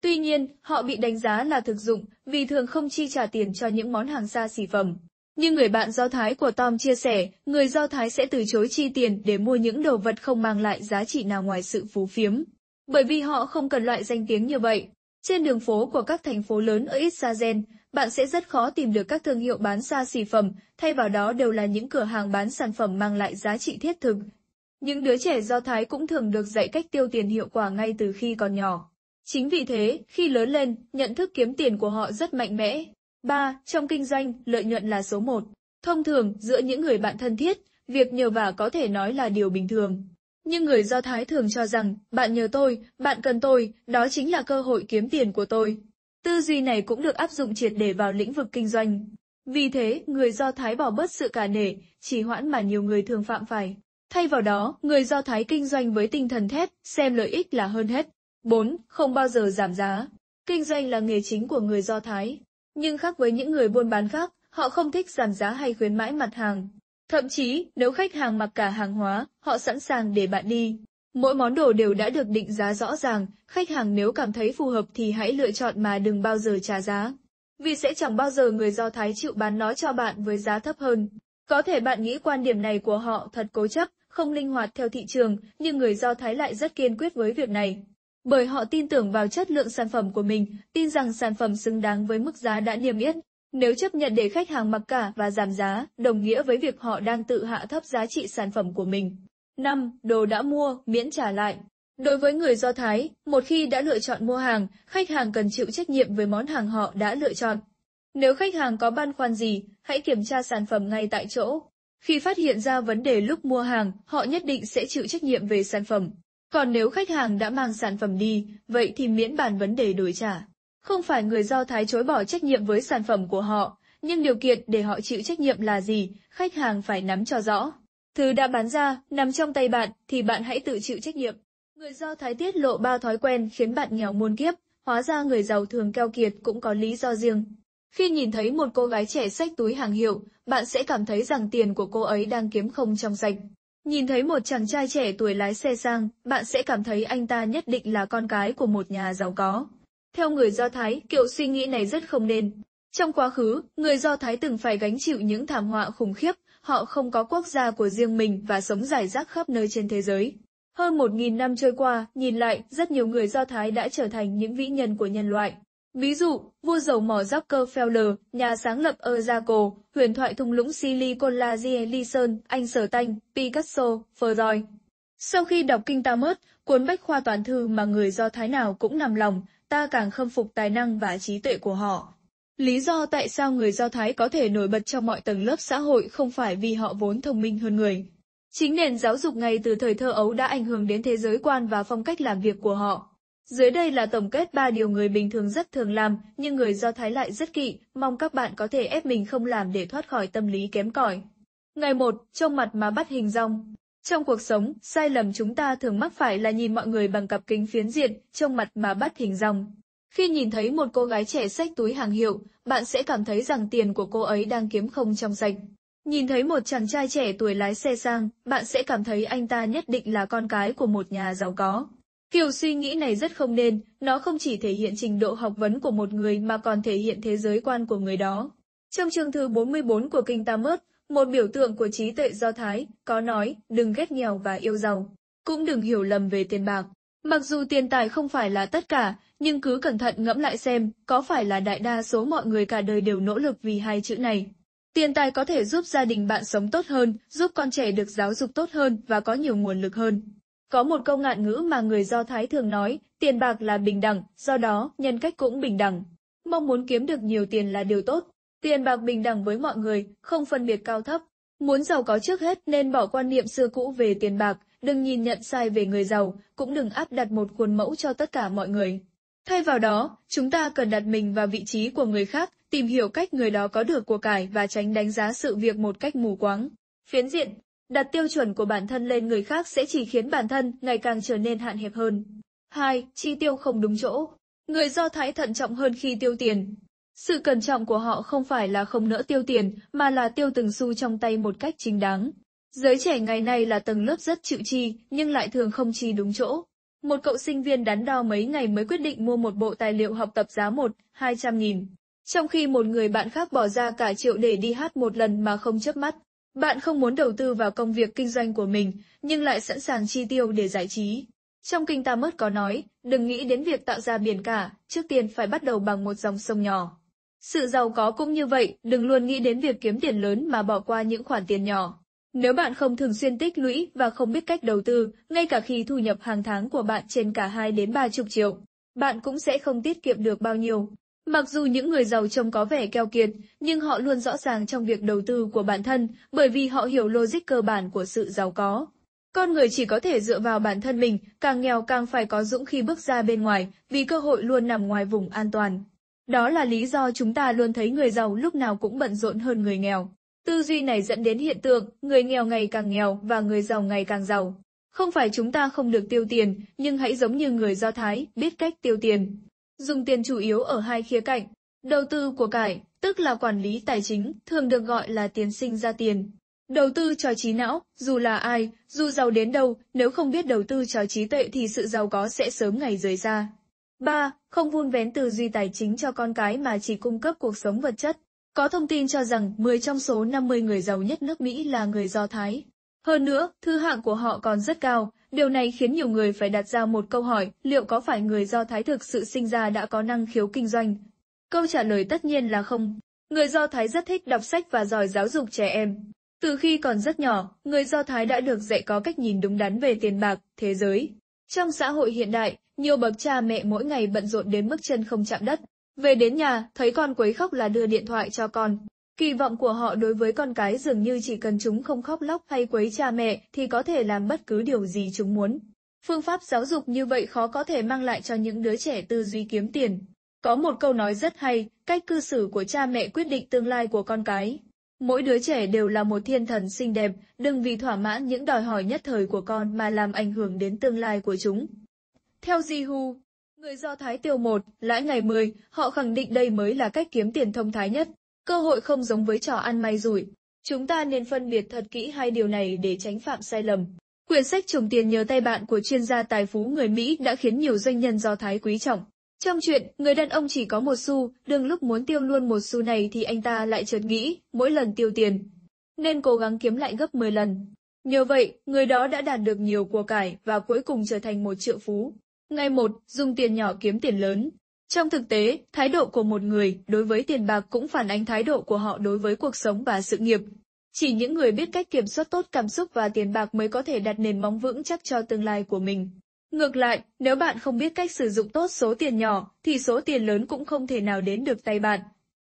Tuy nhiên, họ bị đánh giá là thực dụng vì thường không chi trả tiền cho những món hàng xa xỉ phẩm. Như người bạn Do Thái của Tom chia sẻ, người Do Thái sẽ từ chối chi tiền để mua những đồ vật không mang lại giá trị nào ngoài sự phú phiếm, bởi vì họ không cần loại danh tiếng như vậy. Trên đường phố của các thành phố lớn ở Israel, bạn sẽ rất khó tìm được các thương hiệu bán xa xỉ phẩm, thay vào đó đều là những cửa hàng bán sản phẩm mang lại giá trị thiết thực, những đứa trẻ do Thái cũng thường được dạy cách tiêu tiền hiệu quả ngay từ khi còn nhỏ. Chính vì thế, khi lớn lên, nhận thức kiếm tiền của họ rất mạnh mẽ. 3. Trong kinh doanh, lợi nhuận là số 1. Thông thường, giữa những người bạn thân thiết, việc nhờ vả có thể nói là điều bình thường. Nhưng người Do Thái thường cho rằng, bạn nhờ tôi, bạn cần tôi, đó chính là cơ hội kiếm tiền của tôi. Tư duy này cũng được áp dụng triệt để vào lĩnh vực kinh doanh. Vì thế, người Do Thái bỏ bớt sự cả nể, trì hoãn mà nhiều người thường phạm phải. Thay vào đó, người Do Thái kinh doanh với tinh thần thép, xem lợi ích là hơn hết. 4. Không bao giờ giảm giá. Kinh doanh là nghề chính của người Do Thái. Nhưng khác với những người buôn bán khác, họ không thích giảm giá hay khuyến mãi mặt hàng. Thậm chí, nếu khách hàng mặc cả hàng hóa, họ sẵn sàng để bạn đi. Mỗi món đồ đều đã được định giá rõ ràng, khách hàng nếu cảm thấy phù hợp thì hãy lựa chọn mà đừng bao giờ trả giá. Vì sẽ chẳng bao giờ người Do Thái chịu bán nó cho bạn với giá thấp hơn. Có thể bạn nghĩ quan điểm này của họ thật cố chấp, không linh hoạt theo thị trường, nhưng người Do Thái lại rất kiên quyết với việc này. Bởi họ tin tưởng vào chất lượng sản phẩm của mình, tin rằng sản phẩm xứng đáng với mức giá đã niêm yết. Nếu chấp nhận để khách hàng mặc cả và giảm giá, đồng nghĩa với việc họ đang tự hạ thấp giá trị sản phẩm của mình. 5. Đồ đã mua, miễn trả lại. Đối với người Do Thái, một khi đã lựa chọn mua hàng, khách hàng cần chịu trách nhiệm với món hàng họ đã lựa chọn. Nếu khách hàng có băn khoăn gì, hãy kiểm tra sản phẩm ngay tại chỗ. Khi phát hiện ra vấn đề lúc mua hàng, họ nhất định sẽ chịu trách nhiệm về sản phẩm. Còn nếu khách hàng đã mang sản phẩm đi, vậy thì miễn bàn vấn đề đổi trả. Không phải người Do Thái chối bỏ trách nhiệm với sản phẩm của họ, nhưng điều kiện để họ chịu trách nhiệm là gì, khách hàng phải nắm cho rõ. Thứ đã bán ra, nằm trong tay bạn, thì bạn hãy tự chịu trách nhiệm. Người Do Thái tiết lộ ba thói quen khiến bạn nghèo muôn kiếp, hóa ra người giàu thường keo kiệt cũng có lý do riêng. Khi nhìn thấy một cô gái trẻ xách túi hàng hiệu, bạn sẽ cảm thấy rằng tiền của cô ấy đang kiếm không trong sạch. Nhìn thấy một chàng trai trẻ tuổi lái xe sang, bạn sẽ cảm thấy anh ta nhất định là con cái của một nhà giàu có. Theo người Do Thái, kiểu suy nghĩ này rất không nên. Trong quá khứ, người Do Thái từng phải gánh chịu những thảm họa khủng khiếp, họ không có quốc gia của riêng mình và sống rải rác khắp nơi trên thế giới. Hơn một nghìn năm trôi qua, nhìn lại, rất nhiều người Do Thái đã trở thành những vĩ nhân của nhân loại. Ví dụ, vua dầu mỏ Rockefeller, nhà sáng lập Erzaco, huyền thoại thung lũng Silicon La Ellison, anh Sở Tanh, Picasso, Freud. Sau khi đọc kinh Talmud, cuốn bách khoa toàn thư mà người Do Thái nào cũng nằm lòng, ta càng khâm phục tài năng và trí tuệ của họ. Lý do tại sao người Do Thái có thể nổi bật trong mọi tầng lớp xã hội không phải vì họ vốn thông minh hơn người. Chính nền giáo dục ngay từ thời thơ ấu đã ảnh hưởng đến thế giới quan và phong cách làm việc của họ. Dưới đây là tổng kết 3 điều người bình thường rất thường làm, nhưng người Do Thái lại rất kỵ, mong các bạn có thể ép mình không làm để thoát khỏi tâm lý kém cỏi. Ngày 1. Trong mặt mà bắt hình rong Trong cuộc sống, sai lầm chúng ta thường mắc phải là nhìn mọi người bằng cặp kính phiến diện, trong mặt mà bắt hình rong. Khi nhìn thấy một cô gái trẻ xách túi hàng hiệu, bạn sẽ cảm thấy rằng tiền của cô ấy đang kiếm không trong sạch. Nhìn thấy một chàng trai trẻ tuổi lái xe sang, bạn sẽ cảm thấy anh ta nhất định là con cái của một nhà giàu có. Kiểu suy nghĩ này rất không nên, nó không chỉ thể hiện trình độ học vấn của một người mà còn thể hiện thế giới quan của người đó. Trong chương thứ 44 của Kinh Tam Mớt, một biểu tượng của trí tuệ do Thái, có nói, đừng ghét nghèo và yêu giàu. Cũng đừng hiểu lầm về tiền bạc. Mặc dù tiền tài không phải là tất cả, nhưng cứ cẩn thận ngẫm lại xem, có phải là đại đa số mọi người cả đời đều nỗ lực vì hai chữ này. Tiền tài có thể giúp gia đình bạn sống tốt hơn, giúp con trẻ được giáo dục tốt hơn và có nhiều nguồn lực hơn. Có một câu ngạn ngữ mà người Do Thái thường nói, tiền bạc là bình đẳng, do đó nhân cách cũng bình đẳng. Mong muốn kiếm được nhiều tiền là điều tốt. Tiền bạc bình đẳng với mọi người, không phân biệt cao thấp. Muốn giàu có trước hết nên bỏ quan niệm xưa cũ về tiền bạc, đừng nhìn nhận sai về người giàu, cũng đừng áp đặt một khuôn mẫu cho tất cả mọi người. Thay vào đó, chúng ta cần đặt mình vào vị trí của người khác, tìm hiểu cách người đó có được của cải và tránh đánh giá sự việc một cách mù quáng. Phiến diện, Đặt tiêu chuẩn của bản thân lên người khác sẽ chỉ khiến bản thân ngày càng trở nên hạn hẹp hơn. 2. Chi tiêu không đúng chỗ. Người Do Thái thận trọng hơn khi tiêu tiền. Sự cẩn trọng của họ không phải là không nỡ tiêu tiền, mà là tiêu từng xu trong tay một cách chính đáng. Giới trẻ ngày nay là tầng lớp rất chịu chi, nhưng lại thường không chi đúng chỗ. Một cậu sinh viên đắn đo mấy ngày mới quyết định mua một bộ tài liệu học tập giá 1, 200 nghìn. Trong khi một người bạn khác bỏ ra cả triệu để đi hát một lần mà không chớp mắt. Bạn không muốn đầu tư vào công việc kinh doanh của mình, nhưng lại sẵn sàng chi tiêu để giải trí. Trong kinh ta mất có nói, đừng nghĩ đến việc tạo ra biển cả, trước tiên phải bắt đầu bằng một dòng sông nhỏ. Sự giàu có cũng như vậy, đừng luôn nghĩ đến việc kiếm tiền lớn mà bỏ qua những khoản tiền nhỏ. Nếu bạn không thường xuyên tích lũy và không biết cách đầu tư, ngay cả khi thu nhập hàng tháng của bạn trên cả 2 đến 3 chục triệu, bạn cũng sẽ không tiết kiệm được bao nhiêu. Mặc dù những người giàu trông có vẻ keo kiệt, nhưng họ luôn rõ ràng trong việc đầu tư của bản thân, bởi vì họ hiểu logic cơ bản của sự giàu có. Con người chỉ có thể dựa vào bản thân mình, càng nghèo càng phải có dũng khi bước ra bên ngoài, vì cơ hội luôn nằm ngoài vùng an toàn. Đó là lý do chúng ta luôn thấy người giàu lúc nào cũng bận rộn hơn người nghèo. Tư duy này dẫn đến hiện tượng, người nghèo ngày càng nghèo và người giàu ngày càng giàu. Không phải chúng ta không được tiêu tiền, nhưng hãy giống như người Do Thái, biết cách tiêu tiền. Dùng tiền chủ yếu ở hai khía cạnh. Đầu tư của cải, tức là quản lý tài chính, thường được gọi là tiền sinh ra tiền. Đầu tư cho trí não, dù là ai, dù giàu đến đâu, nếu không biết đầu tư cho trí tuệ thì sự giàu có sẽ sớm ngày rời ra. 3. Không vun vén tư duy tài chính cho con cái mà chỉ cung cấp cuộc sống vật chất. Có thông tin cho rằng 10 trong số 50 người giàu nhất nước Mỹ là người Do Thái. Hơn nữa, thư hạng của họ còn rất cao, Điều này khiến nhiều người phải đặt ra một câu hỏi, liệu có phải người Do Thái thực sự sinh ra đã có năng khiếu kinh doanh? Câu trả lời tất nhiên là không. Người Do Thái rất thích đọc sách và giỏi giáo dục trẻ em. Từ khi còn rất nhỏ, người Do Thái đã được dạy có cách nhìn đúng đắn về tiền bạc, thế giới. Trong xã hội hiện đại, nhiều bậc cha mẹ mỗi ngày bận rộn đến mức chân không chạm đất. Về đến nhà, thấy con quấy khóc là đưa điện thoại cho con. Kỳ vọng của họ đối với con cái dường như chỉ cần chúng không khóc lóc hay quấy cha mẹ thì có thể làm bất cứ điều gì chúng muốn. Phương pháp giáo dục như vậy khó có thể mang lại cho những đứa trẻ tư duy kiếm tiền. Có một câu nói rất hay, cách cư xử của cha mẹ quyết định tương lai của con cái. Mỗi đứa trẻ đều là một thiên thần xinh đẹp, đừng vì thỏa mãn những đòi hỏi nhất thời của con mà làm ảnh hưởng đến tương lai của chúng. Theo Jihu, người Do Thái tiêu một lãi ngày 10, họ khẳng định đây mới là cách kiếm tiền thông thái nhất. Cơ hội không giống với trò ăn may rủi, chúng ta nên phân biệt thật kỹ hai điều này để tránh phạm sai lầm. Quyển sách Trồng tiền nhờ tay bạn của chuyên gia tài phú người Mỹ đã khiến nhiều doanh nhân do Thái quý trọng. Trong chuyện, người đàn ông chỉ có một xu, đương lúc muốn tiêu luôn một xu này thì anh ta lại chợt nghĩ, mỗi lần tiêu tiền. Nên cố gắng kiếm lại gấp 10 lần. Nhờ vậy, người đó đã đạt được nhiều của cải và cuối cùng trở thành một triệu phú. Ngày một, dùng tiền nhỏ kiếm tiền lớn. Trong thực tế, thái độ của một người đối với tiền bạc cũng phản ánh thái độ của họ đối với cuộc sống và sự nghiệp. Chỉ những người biết cách kiểm soát tốt cảm xúc và tiền bạc mới có thể đặt nền móng vững chắc cho tương lai của mình. Ngược lại, nếu bạn không biết cách sử dụng tốt số tiền nhỏ, thì số tiền lớn cũng không thể nào đến được tay bạn.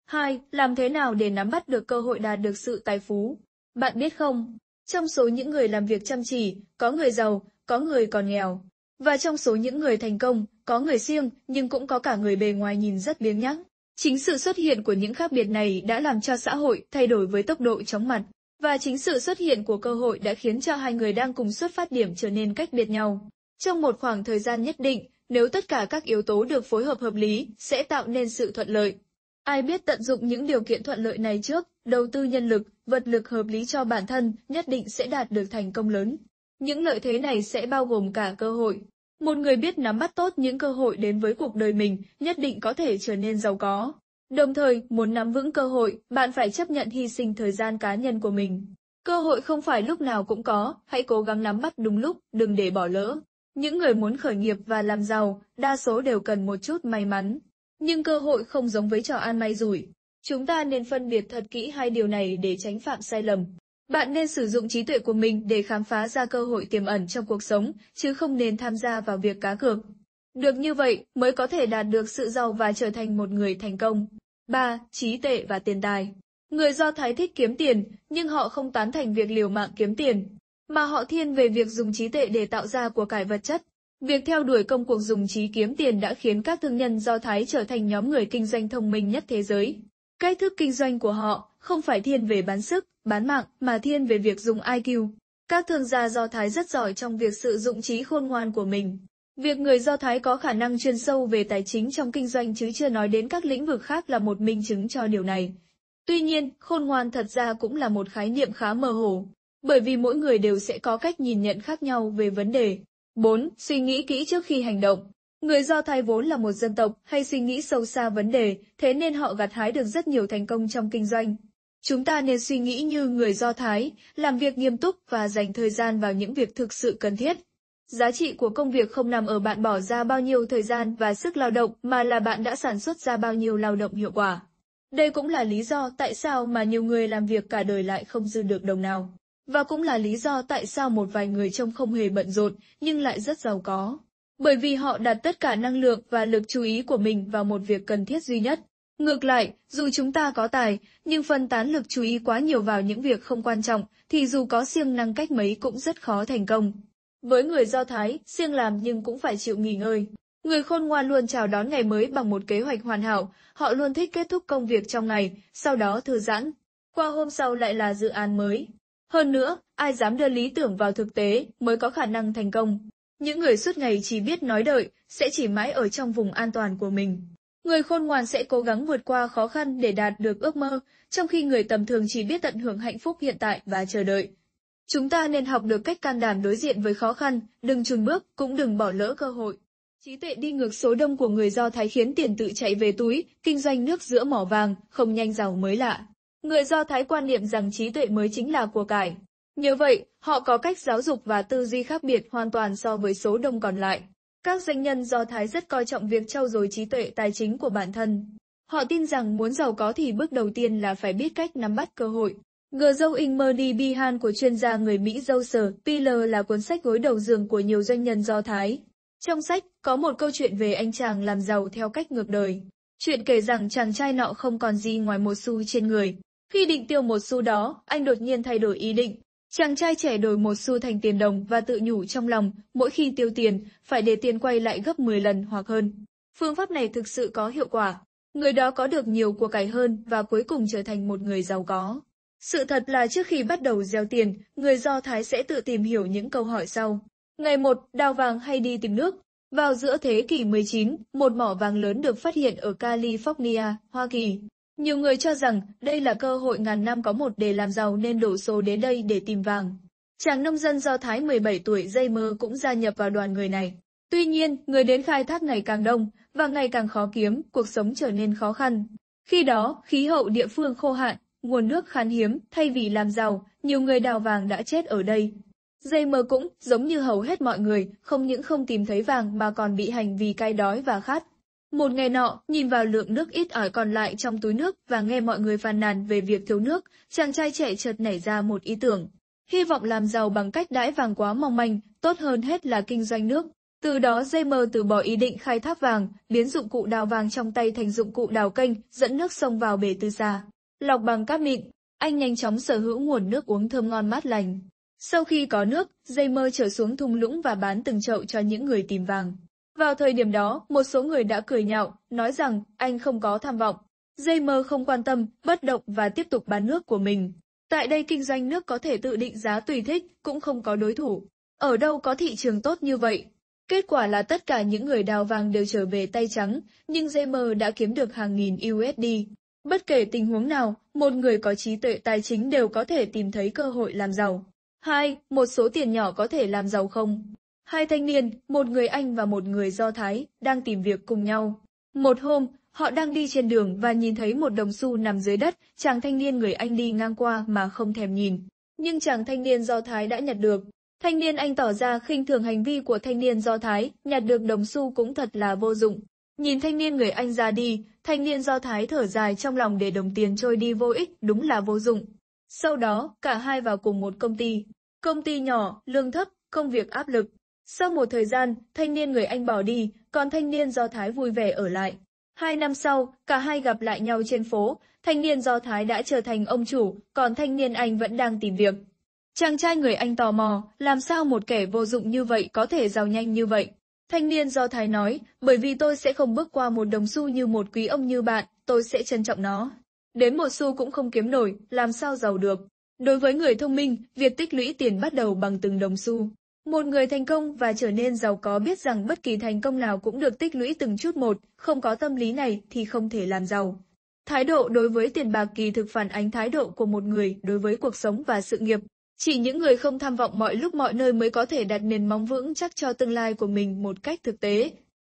2. Làm thế nào để nắm bắt được cơ hội đạt được sự tài phú? Bạn biết không, trong số những người làm việc chăm chỉ, có người giàu, có người còn nghèo. Và trong số những người thành công, có người riêng nhưng cũng có cả người bề ngoài nhìn rất biếng nhác. Chính sự xuất hiện của những khác biệt này đã làm cho xã hội thay đổi với tốc độ chóng mặt, và chính sự xuất hiện của cơ hội đã khiến cho hai người đang cùng xuất phát điểm trở nên cách biệt nhau. Trong một khoảng thời gian nhất định, nếu tất cả các yếu tố được phối hợp hợp lý, sẽ tạo nên sự thuận lợi. Ai biết tận dụng những điều kiện thuận lợi này trước, đầu tư nhân lực, vật lực hợp lý cho bản thân, nhất định sẽ đạt được thành công lớn. Những lợi thế này sẽ bao gồm cả cơ hội. Một người biết nắm bắt tốt những cơ hội đến với cuộc đời mình nhất định có thể trở nên giàu có. Đồng thời, muốn nắm vững cơ hội, bạn phải chấp nhận hy sinh thời gian cá nhân của mình. Cơ hội không phải lúc nào cũng có, hãy cố gắng nắm bắt đúng lúc, đừng để bỏ lỡ. Những người muốn khởi nghiệp và làm giàu, đa số đều cần một chút may mắn. Nhưng cơ hội không giống với trò an may rủi. Chúng ta nên phân biệt thật kỹ hai điều này để tránh phạm sai lầm. Bạn nên sử dụng trí tuệ của mình để khám phá ra cơ hội tiềm ẩn trong cuộc sống, chứ không nên tham gia vào việc cá cược. Được như vậy mới có thể đạt được sự giàu và trở thành một người thành công. 3. Trí tệ và tiền tài Người Do Thái thích kiếm tiền, nhưng họ không tán thành việc liều mạng kiếm tiền, mà họ thiên về việc dùng trí tệ để tạo ra của cải vật chất. Việc theo đuổi công cuộc dùng trí kiếm tiền đã khiến các thương nhân Do Thái trở thành nhóm người kinh doanh thông minh nhất thế giới. Cách thức kinh doanh của họ không phải thiên về bán sức, bán mạng mà thiên về việc dùng IQ. Các thương gia Do Thái rất giỏi trong việc sử dụng trí khôn ngoan của mình. Việc người Do Thái có khả năng chuyên sâu về tài chính trong kinh doanh chứ chưa nói đến các lĩnh vực khác là một minh chứng cho điều này. Tuy nhiên, khôn ngoan thật ra cũng là một khái niệm khá mơ hồ, bởi vì mỗi người đều sẽ có cách nhìn nhận khác nhau về vấn đề. 4. Suy nghĩ kỹ trước khi hành động. Người Do Thái vốn là một dân tộc hay suy nghĩ sâu xa vấn đề, thế nên họ gặt hái được rất nhiều thành công trong kinh doanh, Chúng ta nên suy nghĩ như người Do Thái, làm việc nghiêm túc và dành thời gian vào những việc thực sự cần thiết. Giá trị của công việc không nằm ở bạn bỏ ra bao nhiêu thời gian và sức lao động mà là bạn đã sản xuất ra bao nhiêu lao động hiệu quả. Đây cũng là lý do tại sao mà nhiều người làm việc cả đời lại không dư được đồng nào. Và cũng là lý do tại sao một vài người trông không hề bận rộn nhưng lại rất giàu có. Bởi vì họ đặt tất cả năng lượng và lực chú ý của mình vào một việc cần thiết duy nhất. Ngược lại, dù chúng ta có tài, nhưng phân tán lực chú ý quá nhiều vào những việc không quan trọng, thì dù có siêng năng cách mấy cũng rất khó thành công. Với người Do Thái, siêng làm nhưng cũng phải chịu nghỉ ngơi. Người khôn ngoan luôn chào đón ngày mới bằng một kế hoạch hoàn hảo, họ luôn thích kết thúc công việc trong ngày, sau đó thư giãn. Qua hôm sau lại là dự án mới. Hơn nữa, ai dám đưa lý tưởng vào thực tế mới có khả năng thành công. Những người suốt ngày chỉ biết nói đợi, sẽ chỉ mãi ở trong vùng an toàn của mình. Người khôn ngoan sẽ cố gắng vượt qua khó khăn để đạt được ước mơ, trong khi người tầm thường chỉ biết tận hưởng hạnh phúc hiện tại và chờ đợi. Chúng ta nên học được cách can đảm đối diện với khó khăn, đừng chùn bước, cũng đừng bỏ lỡ cơ hội. Trí tuệ đi ngược số đông của người Do Thái khiến tiền tự chạy về túi, kinh doanh nước giữa mỏ vàng, không nhanh giàu mới lạ. Người Do Thái quan niệm rằng trí tuệ mới chính là của cải. Nhờ vậy, họ có cách giáo dục và tư duy khác biệt hoàn toàn so với số đông còn lại. Các doanh nhân Do Thái rất coi trọng việc trau dồi trí tuệ tài chính của bản thân. Họ tin rằng muốn giàu có thì bước đầu tiên là phải biết cách nắm bắt cơ hội. Gờ dâu Ingmerdy Bihan của chuyên gia người Mỹ Joseph Piller là cuốn sách gối đầu giường của nhiều doanh nhân Do Thái. Trong sách, có một câu chuyện về anh chàng làm giàu theo cách ngược đời. Chuyện kể rằng chàng trai nọ không còn gì ngoài một xu trên người. Khi định tiêu một xu đó, anh đột nhiên thay đổi ý định, Chàng trai trẻ đổi một xu thành tiền đồng và tự nhủ trong lòng, mỗi khi tiêu tiền, phải để tiền quay lại gấp 10 lần hoặc hơn. Phương pháp này thực sự có hiệu quả. Người đó có được nhiều của cải hơn và cuối cùng trở thành một người giàu có. Sự thật là trước khi bắt đầu gieo tiền, người Do Thái sẽ tự tìm hiểu những câu hỏi sau. Ngày 1, đào vàng hay đi tìm nước? Vào giữa thế kỷ 19, một mỏ vàng lớn được phát hiện ở California, Hoa Kỳ. Nhiều người cho rằng đây là cơ hội ngàn năm có một để làm giàu nên đổ xô đến đây để tìm vàng. Chàng nông dân do Thái 17 tuổi dây mơ cũng gia nhập vào đoàn người này. Tuy nhiên, người đến khai thác ngày càng đông và ngày càng khó kiếm, cuộc sống trở nên khó khăn. Khi đó, khí hậu địa phương khô hạn, nguồn nước khan hiếm, thay vì làm giàu, nhiều người đào vàng đã chết ở đây. Dây mơ cũng, giống như hầu hết mọi người, không những không tìm thấy vàng mà còn bị hành vì cay đói và khát. Một ngày nọ, nhìn vào lượng nước ít ỏi còn lại trong túi nước và nghe mọi người phàn nàn về việc thiếu nước, chàng trai trẻ chợt nảy ra một ý tưởng. Hy vọng làm giàu bằng cách đãi vàng quá mong manh, tốt hơn hết là kinh doanh nước. Từ đó dây mơ từ bỏ ý định khai thác vàng, biến dụng cụ đào vàng trong tay thành dụng cụ đào kênh, dẫn nước sông vào bể từ xa. Lọc bằng cát mịn, anh nhanh chóng sở hữu nguồn nước uống thơm ngon mát lành. Sau khi có nước, dây mơ trở xuống thung lũng và bán từng chậu cho những người tìm vàng. Vào thời điểm đó, một số người đã cười nhạo, nói rằng anh không có tham vọng. JM không quan tâm, bất động và tiếp tục bán nước của mình. Tại đây kinh doanh nước có thể tự định giá tùy thích, cũng không có đối thủ. Ở đâu có thị trường tốt như vậy? Kết quả là tất cả những người đào vàng đều trở về tay trắng, nhưng JM đã kiếm được hàng nghìn USD. Bất kể tình huống nào, một người có trí tuệ tài chính đều có thể tìm thấy cơ hội làm giàu. 2. Một số tiền nhỏ có thể làm giàu không? Hai thanh niên, một người Anh và một người Do Thái, đang tìm việc cùng nhau. Một hôm, họ đang đi trên đường và nhìn thấy một đồng xu nằm dưới đất, chàng thanh niên người Anh đi ngang qua mà không thèm nhìn. Nhưng chàng thanh niên Do Thái đã nhặt được. Thanh niên Anh tỏ ra khinh thường hành vi của thanh niên Do Thái, nhặt được đồng xu cũng thật là vô dụng. Nhìn thanh niên người Anh ra đi, thanh niên Do Thái thở dài trong lòng để đồng tiền trôi đi vô ích, đúng là vô dụng. Sau đó, cả hai vào cùng một công ty. Công ty nhỏ, lương thấp, công việc áp lực. Sau một thời gian, thanh niên người Anh bỏ đi, còn thanh niên Do Thái vui vẻ ở lại. Hai năm sau, cả hai gặp lại nhau trên phố, thanh niên Do Thái đã trở thành ông chủ, còn thanh niên Anh vẫn đang tìm việc. Chàng trai người Anh tò mò, làm sao một kẻ vô dụng như vậy có thể giàu nhanh như vậy? Thanh niên Do Thái nói, bởi vì tôi sẽ không bước qua một đồng xu như một quý ông như bạn, tôi sẽ trân trọng nó. Đến một xu cũng không kiếm nổi, làm sao giàu được. Đối với người thông minh, việc tích lũy tiền bắt đầu bằng từng đồng xu. Một người thành công và trở nên giàu có biết rằng bất kỳ thành công nào cũng được tích lũy từng chút một, không có tâm lý này thì không thể làm giàu. Thái độ đối với tiền bạc kỳ thực phản ánh thái độ của một người đối với cuộc sống và sự nghiệp. Chỉ những người không tham vọng mọi lúc mọi nơi mới có thể đặt nền móng vững chắc cho tương lai của mình một cách thực tế.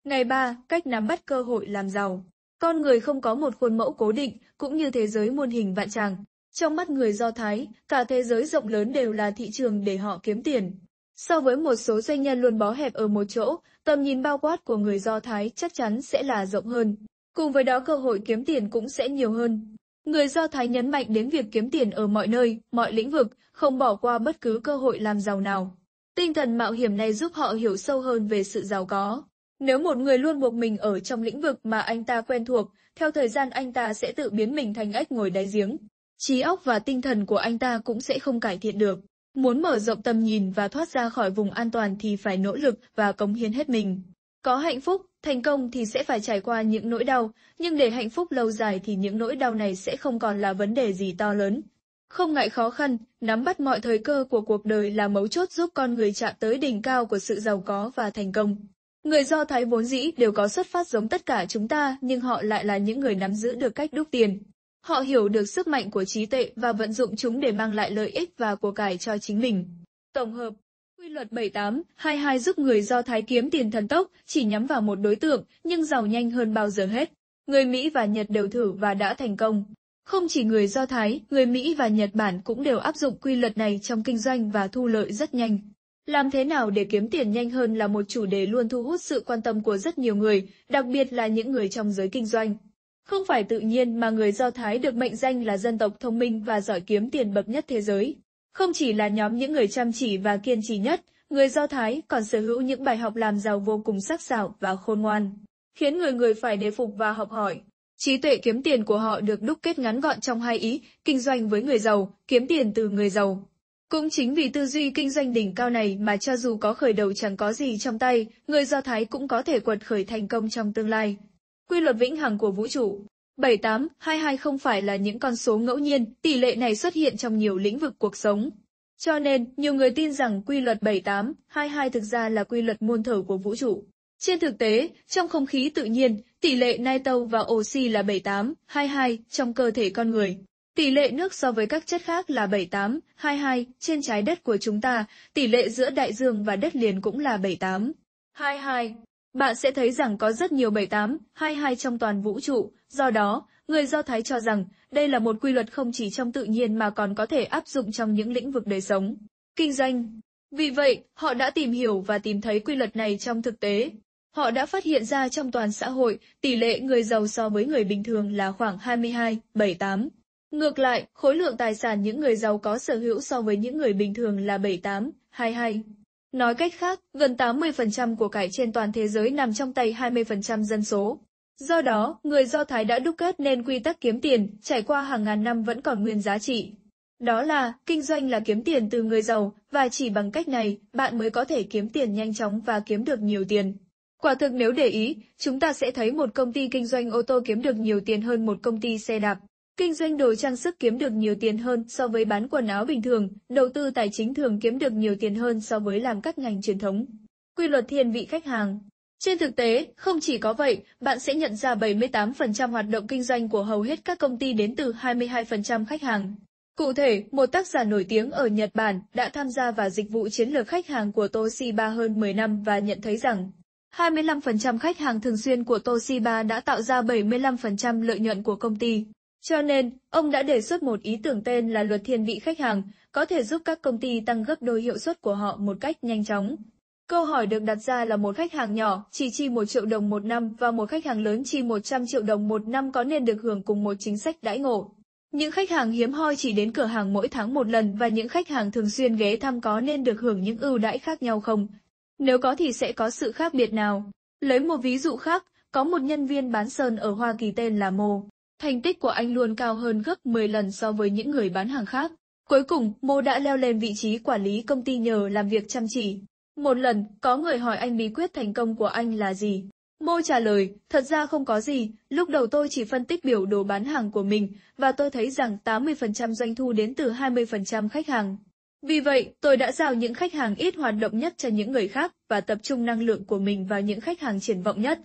Ngày 3. Cách nắm bắt cơ hội làm giàu Con người không có một khuôn mẫu cố định, cũng như thế giới muôn hình vạn tràng. Trong mắt người Do Thái, cả thế giới rộng lớn đều là thị trường để họ kiếm tiền. So với một số doanh nhân luôn bó hẹp ở một chỗ, tầm nhìn bao quát của người Do Thái chắc chắn sẽ là rộng hơn. Cùng với đó cơ hội kiếm tiền cũng sẽ nhiều hơn. Người Do Thái nhấn mạnh đến việc kiếm tiền ở mọi nơi, mọi lĩnh vực, không bỏ qua bất cứ cơ hội làm giàu nào. Tinh thần mạo hiểm này giúp họ hiểu sâu hơn về sự giàu có. Nếu một người luôn buộc mình ở trong lĩnh vực mà anh ta quen thuộc, theo thời gian anh ta sẽ tự biến mình thành ếch ngồi đáy giếng. Trí óc và tinh thần của anh ta cũng sẽ không cải thiện được. Muốn mở rộng tầm nhìn và thoát ra khỏi vùng an toàn thì phải nỗ lực và cống hiến hết mình. Có hạnh phúc, thành công thì sẽ phải trải qua những nỗi đau, nhưng để hạnh phúc lâu dài thì những nỗi đau này sẽ không còn là vấn đề gì to lớn. Không ngại khó khăn, nắm bắt mọi thời cơ của cuộc đời là mấu chốt giúp con người chạm tới đỉnh cao của sự giàu có và thành công. Người Do Thái vốn dĩ đều có xuất phát giống tất cả chúng ta, nhưng họ lại là những người nắm giữ được cách đúc tiền, Họ hiểu được sức mạnh của trí tuệ và vận dụng chúng để mang lại lợi ích và của cải cho chính mình. Tổng hợp Quy luật 7822 giúp người Do Thái kiếm tiền thần tốc, chỉ nhắm vào một đối tượng, nhưng giàu nhanh hơn bao giờ hết. Người Mỹ và Nhật đều thử và đã thành công. Không chỉ người Do Thái, người Mỹ và Nhật Bản cũng đều áp dụng quy luật này trong kinh doanh và thu lợi rất nhanh. Làm thế nào để kiếm tiền nhanh hơn là một chủ đề luôn thu hút sự quan tâm của rất nhiều người, đặc biệt là những người trong giới kinh doanh. Không phải tự nhiên mà người Do Thái được mệnh danh là dân tộc thông minh và giỏi kiếm tiền bậc nhất thế giới. Không chỉ là nhóm những người chăm chỉ và kiên trì nhất, người Do Thái còn sở hữu những bài học làm giàu vô cùng sắc sảo và khôn ngoan, khiến người người phải đề phục và học hỏi. Trí tuệ kiếm tiền của họ được đúc kết ngắn gọn trong hai ý, kinh doanh với người giàu, kiếm tiền từ người giàu. Cũng chính vì tư duy kinh doanh đỉnh cao này mà cho dù có khởi đầu chẳng có gì trong tay, người Do Thái cũng có thể quật khởi thành công trong tương lai quy luật vĩnh hằng của vũ trụ. 78, 22 không phải là những con số ngẫu nhiên, tỷ lệ này xuất hiện trong nhiều lĩnh vực cuộc sống. Cho nên, nhiều người tin rằng quy luật 78, 22 thực ra là quy luật muôn thở của vũ trụ. Trên thực tế, trong không khí tự nhiên, tỷ lệ nitâu và oxy là 78, 22 trong cơ thể con người. Tỷ lệ nước so với các chất khác là 78, 22 trên trái đất của chúng ta, tỷ lệ giữa đại dương và đất liền cũng là 78, 22. Bạn sẽ thấy rằng có rất nhiều 78, 22 trong toàn vũ trụ, do đó, người Do Thái cho rằng đây là một quy luật không chỉ trong tự nhiên mà còn có thể áp dụng trong những lĩnh vực đời sống, kinh doanh. Vì vậy, họ đã tìm hiểu và tìm thấy quy luật này trong thực tế. Họ đã phát hiện ra trong toàn xã hội, tỷ lệ người giàu so với người bình thường là khoảng 22-78. Ngược lại, khối lượng tài sản những người giàu có sở hữu so với những người bình thường là 78-22. Nói cách khác, gần 80% của cải trên toàn thế giới nằm trong tay 20% dân số. Do đó, người Do Thái đã đúc kết nên quy tắc kiếm tiền, trải qua hàng ngàn năm vẫn còn nguyên giá trị. Đó là, kinh doanh là kiếm tiền từ người giàu, và chỉ bằng cách này, bạn mới có thể kiếm tiền nhanh chóng và kiếm được nhiều tiền. Quả thực nếu để ý, chúng ta sẽ thấy một công ty kinh doanh ô tô kiếm được nhiều tiền hơn một công ty xe đạp. Kinh doanh đồ trang sức kiếm được nhiều tiền hơn so với bán quần áo bình thường, đầu tư tài chính thường kiếm được nhiều tiền hơn so với làm các ngành truyền thống. Quy luật thiên vị khách hàng Trên thực tế, không chỉ có vậy, bạn sẽ nhận ra 78% hoạt động kinh doanh của hầu hết các công ty đến từ 22% khách hàng. Cụ thể, một tác giả nổi tiếng ở Nhật Bản đã tham gia vào dịch vụ chiến lược khách hàng của Toshiba hơn 10 năm và nhận thấy rằng 25% khách hàng thường xuyên của Toshiba đã tạo ra 75% lợi nhuận của công ty. Cho nên, ông đã đề xuất một ý tưởng tên là luật thiên vị khách hàng, có thể giúp các công ty tăng gấp đôi hiệu suất của họ một cách nhanh chóng. Câu hỏi được đặt ra là một khách hàng nhỏ chỉ chi 1 triệu đồng một năm và một khách hàng lớn chi 100 triệu đồng một năm có nên được hưởng cùng một chính sách đãi ngộ. Những khách hàng hiếm hoi chỉ đến cửa hàng mỗi tháng một lần và những khách hàng thường xuyên ghé thăm có nên được hưởng những ưu đãi khác nhau không? Nếu có thì sẽ có sự khác biệt nào? Lấy một ví dụ khác, có một nhân viên bán sơn ở Hoa Kỳ tên là Mô thành tích của anh luôn cao hơn gấp 10 lần so với những người bán hàng khác. Cuối cùng, Mô đã leo lên vị trí quản lý công ty nhờ làm việc chăm chỉ. Một lần, có người hỏi anh bí quyết thành công của anh là gì? Mô trả lời, thật ra không có gì, lúc đầu tôi chỉ phân tích biểu đồ bán hàng của mình, và tôi thấy rằng 80% doanh thu đến từ 20% khách hàng. Vì vậy, tôi đã giao những khách hàng ít hoạt động nhất cho những người khác và tập trung năng lượng của mình vào những khách hàng triển vọng nhất,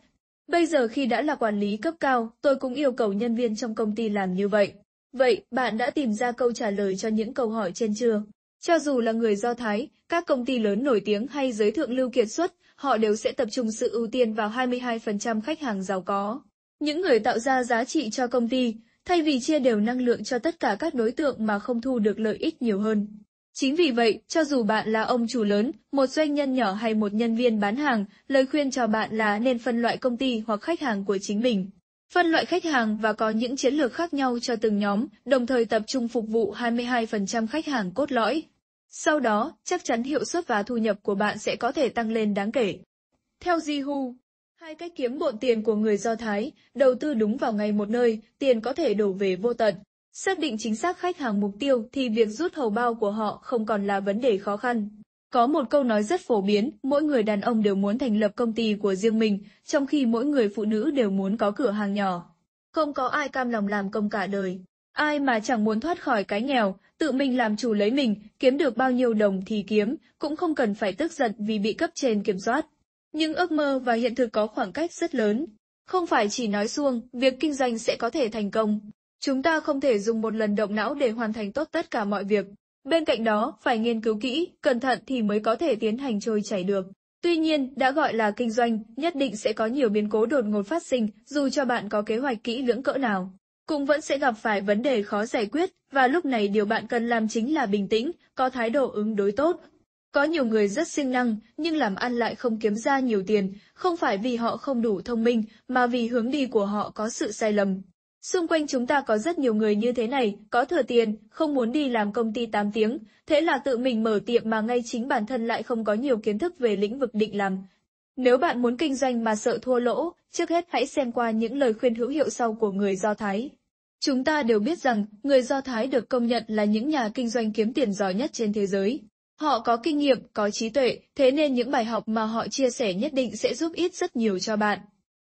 Bây giờ khi đã là quản lý cấp cao, tôi cũng yêu cầu nhân viên trong công ty làm như vậy. Vậy, bạn đã tìm ra câu trả lời cho những câu hỏi trên chưa? Cho dù là người Do Thái, các công ty lớn nổi tiếng hay giới thượng lưu kiệt xuất, họ đều sẽ tập trung sự ưu tiên vào 22% khách hàng giàu có. Những người tạo ra giá trị cho công ty, thay vì chia đều năng lượng cho tất cả các đối tượng mà không thu được lợi ích nhiều hơn. Chính vì vậy, cho dù bạn là ông chủ lớn, một doanh nhân nhỏ hay một nhân viên bán hàng, lời khuyên cho bạn là nên phân loại công ty hoặc khách hàng của chính mình. Phân loại khách hàng và có những chiến lược khác nhau cho từng nhóm, đồng thời tập trung phục vụ 22% khách hàng cốt lõi. Sau đó, chắc chắn hiệu suất và thu nhập của bạn sẽ có thể tăng lên đáng kể. Theo Jihu, hai cách kiếm bộn tiền của người Do Thái, đầu tư đúng vào ngày một nơi, tiền có thể đổ về vô tận. Xác định chính xác khách hàng mục tiêu thì việc rút hầu bao của họ không còn là vấn đề khó khăn. Có một câu nói rất phổ biến, mỗi người đàn ông đều muốn thành lập công ty của riêng mình, trong khi mỗi người phụ nữ đều muốn có cửa hàng nhỏ. Không có ai cam lòng làm công cả đời. Ai mà chẳng muốn thoát khỏi cái nghèo, tự mình làm chủ lấy mình, kiếm được bao nhiêu đồng thì kiếm, cũng không cần phải tức giận vì bị cấp trên kiểm soát. Nhưng ước mơ và hiện thực có khoảng cách rất lớn. Không phải chỉ nói xuông, việc kinh doanh sẽ có thể thành công, Chúng ta không thể dùng một lần động não để hoàn thành tốt tất cả mọi việc. Bên cạnh đó, phải nghiên cứu kỹ, cẩn thận thì mới có thể tiến hành trôi chảy được. Tuy nhiên, đã gọi là kinh doanh, nhất định sẽ có nhiều biến cố đột ngột phát sinh, dù cho bạn có kế hoạch kỹ lưỡng cỡ nào. Cũng vẫn sẽ gặp phải vấn đề khó giải quyết, và lúc này điều bạn cần làm chính là bình tĩnh, có thái độ ứng đối tốt. Có nhiều người rất siêng năng, nhưng làm ăn lại không kiếm ra nhiều tiền, không phải vì họ không đủ thông minh, mà vì hướng đi của họ có sự sai lầm. Xung quanh chúng ta có rất nhiều người như thế này, có thừa tiền, không muốn đi làm công ty 8 tiếng, thế là tự mình mở tiệm mà ngay chính bản thân lại không có nhiều kiến thức về lĩnh vực định làm. Nếu bạn muốn kinh doanh mà sợ thua lỗ, trước hết hãy xem qua những lời khuyên hữu hiệu sau của người Do Thái. Chúng ta đều biết rằng, người Do Thái được công nhận là những nhà kinh doanh kiếm tiền giỏi nhất trên thế giới. Họ có kinh nghiệm, có trí tuệ, thế nên những bài học mà họ chia sẻ nhất định sẽ giúp ích rất nhiều cho bạn.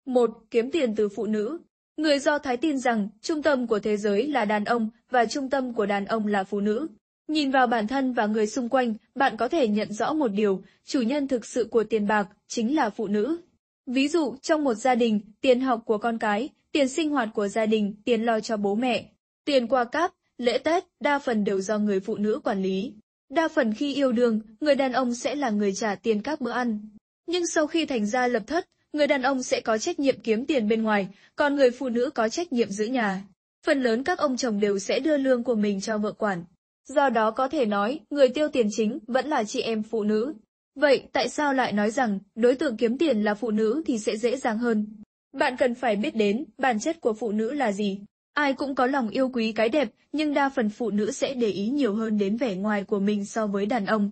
1. Kiếm tiền từ phụ nữ Người Do Thái tin rằng trung tâm của thế giới là đàn ông và trung tâm của đàn ông là phụ nữ. Nhìn vào bản thân và người xung quanh, bạn có thể nhận rõ một điều, chủ nhân thực sự của tiền bạc chính là phụ nữ. Ví dụ, trong một gia đình, tiền học của con cái, tiền sinh hoạt của gia đình, tiền lo cho bố mẹ, tiền qua cáp, lễ Tết, đa phần đều do người phụ nữ quản lý. Đa phần khi yêu đương, người đàn ông sẽ là người trả tiền các bữa ăn. Nhưng sau khi thành gia lập thất, người đàn ông sẽ có trách nhiệm kiếm tiền bên ngoài, còn người phụ nữ có trách nhiệm giữ nhà. Phần lớn các ông chồng đều sẽ đưa lương của mình cho vợ quản. Do đó có thể nói, người tiêu tiền chính vẫn là chị em phụ nữ. Vậy tại sao lại nói rằng đối tượng kiếm tiền là phụ nữ thì sẽ dễ dàng hơn? Bạn cần phải biết đến bản chất của phụ nữ là gì. Ai cũng có lòng yêu quý cái đẹp, nhưng đa phần phụ nữ sẽ để ý nhiều hơn đến vẻ ngoài của mình so với đàn ông.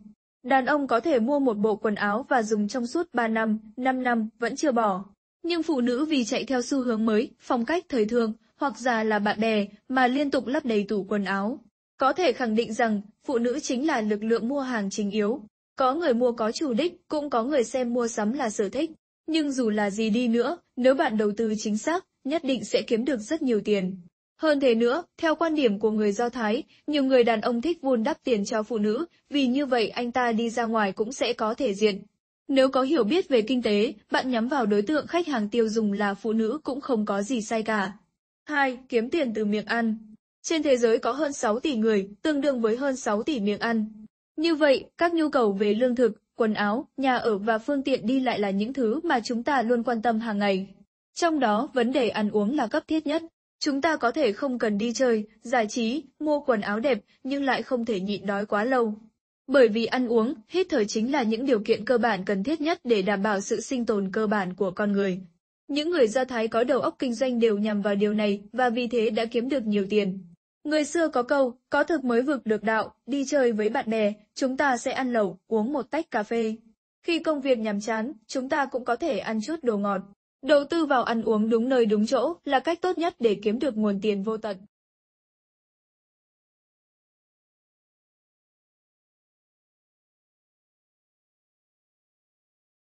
Đàn ông có thể mua một bộ quần áo và dùng trong suốt 3 năm, 5 năm, vẫn chưa bỏ. Nhưng phụ nữ vì chạy theo xu hướng mới, phong cách thời thường, hoặc già là bạn bè, mà liên tục lấp đầy tủ quần áo. Có thể khẳng định rằng, phụ nữ chính là lực lượng mua hàng chính yếu. Có người mua có chủ đích, cũng có người xem mua sắm là sở thích. Nhưng dù là gì đi nữa, nếu bạn đầu tư chính xác, nhất định sẽ kiếm được rất nhiều tiền. Hơn thế nữa, theo quan điểm của người Do Thái, nhiều người đàn ông thích vun đắp tiền cho phụ nữ, vì như vậy anh ta đi ra ngoài cũng sẽ có thể diện. Nếu có hiểu biết về kinh tế, bạn nhắm vào đối tượng khách hàng tiêu dùng là phụ nữ cũng không có gì sai cả. 2. Kiếm tiền từ miệng ăn Trên thế giới có hơn 6 tỷ người, tương đương với hơn 6 tỷ miệng ăn. Như vậy, các nhu cầu về lương thực, quần áo, nhà ở và phương tiện đi lại là những thứ mà chúng ta luôn quan tâm hàng ngày. Trong đó, vấn đề ăn uống là cấp thiết nhất. Chúng ta có thể không cần đi chơi, giải trí, mua quần áo đẹp, nhưng lại không thể nhịn đói quá lâu. Bởi vì ăn uống, hít thở chính là những điều kiện cơ bản cần thiết nhất để đảm bảo sự sinh tồn cơ bản của con người. Những người Do Thái có đầu óc kinh doanh đều nhằm vào điều này và vì thế đã kiếm được nhiều tiền. Người xưa có câu, có thực mới vực được đạo, đi chơi với bạn bè, chúng ta sẽ ăn lẩu, uống một tách cà phê. Khi công việc nhàm chán, chúng ta cũng có thể ăn chút đồ ngọt. Đầu tư vào ăn uống đúng nơi đúng chỗ là cách tốt nhất để kiếm được nguồn tiền vô tận.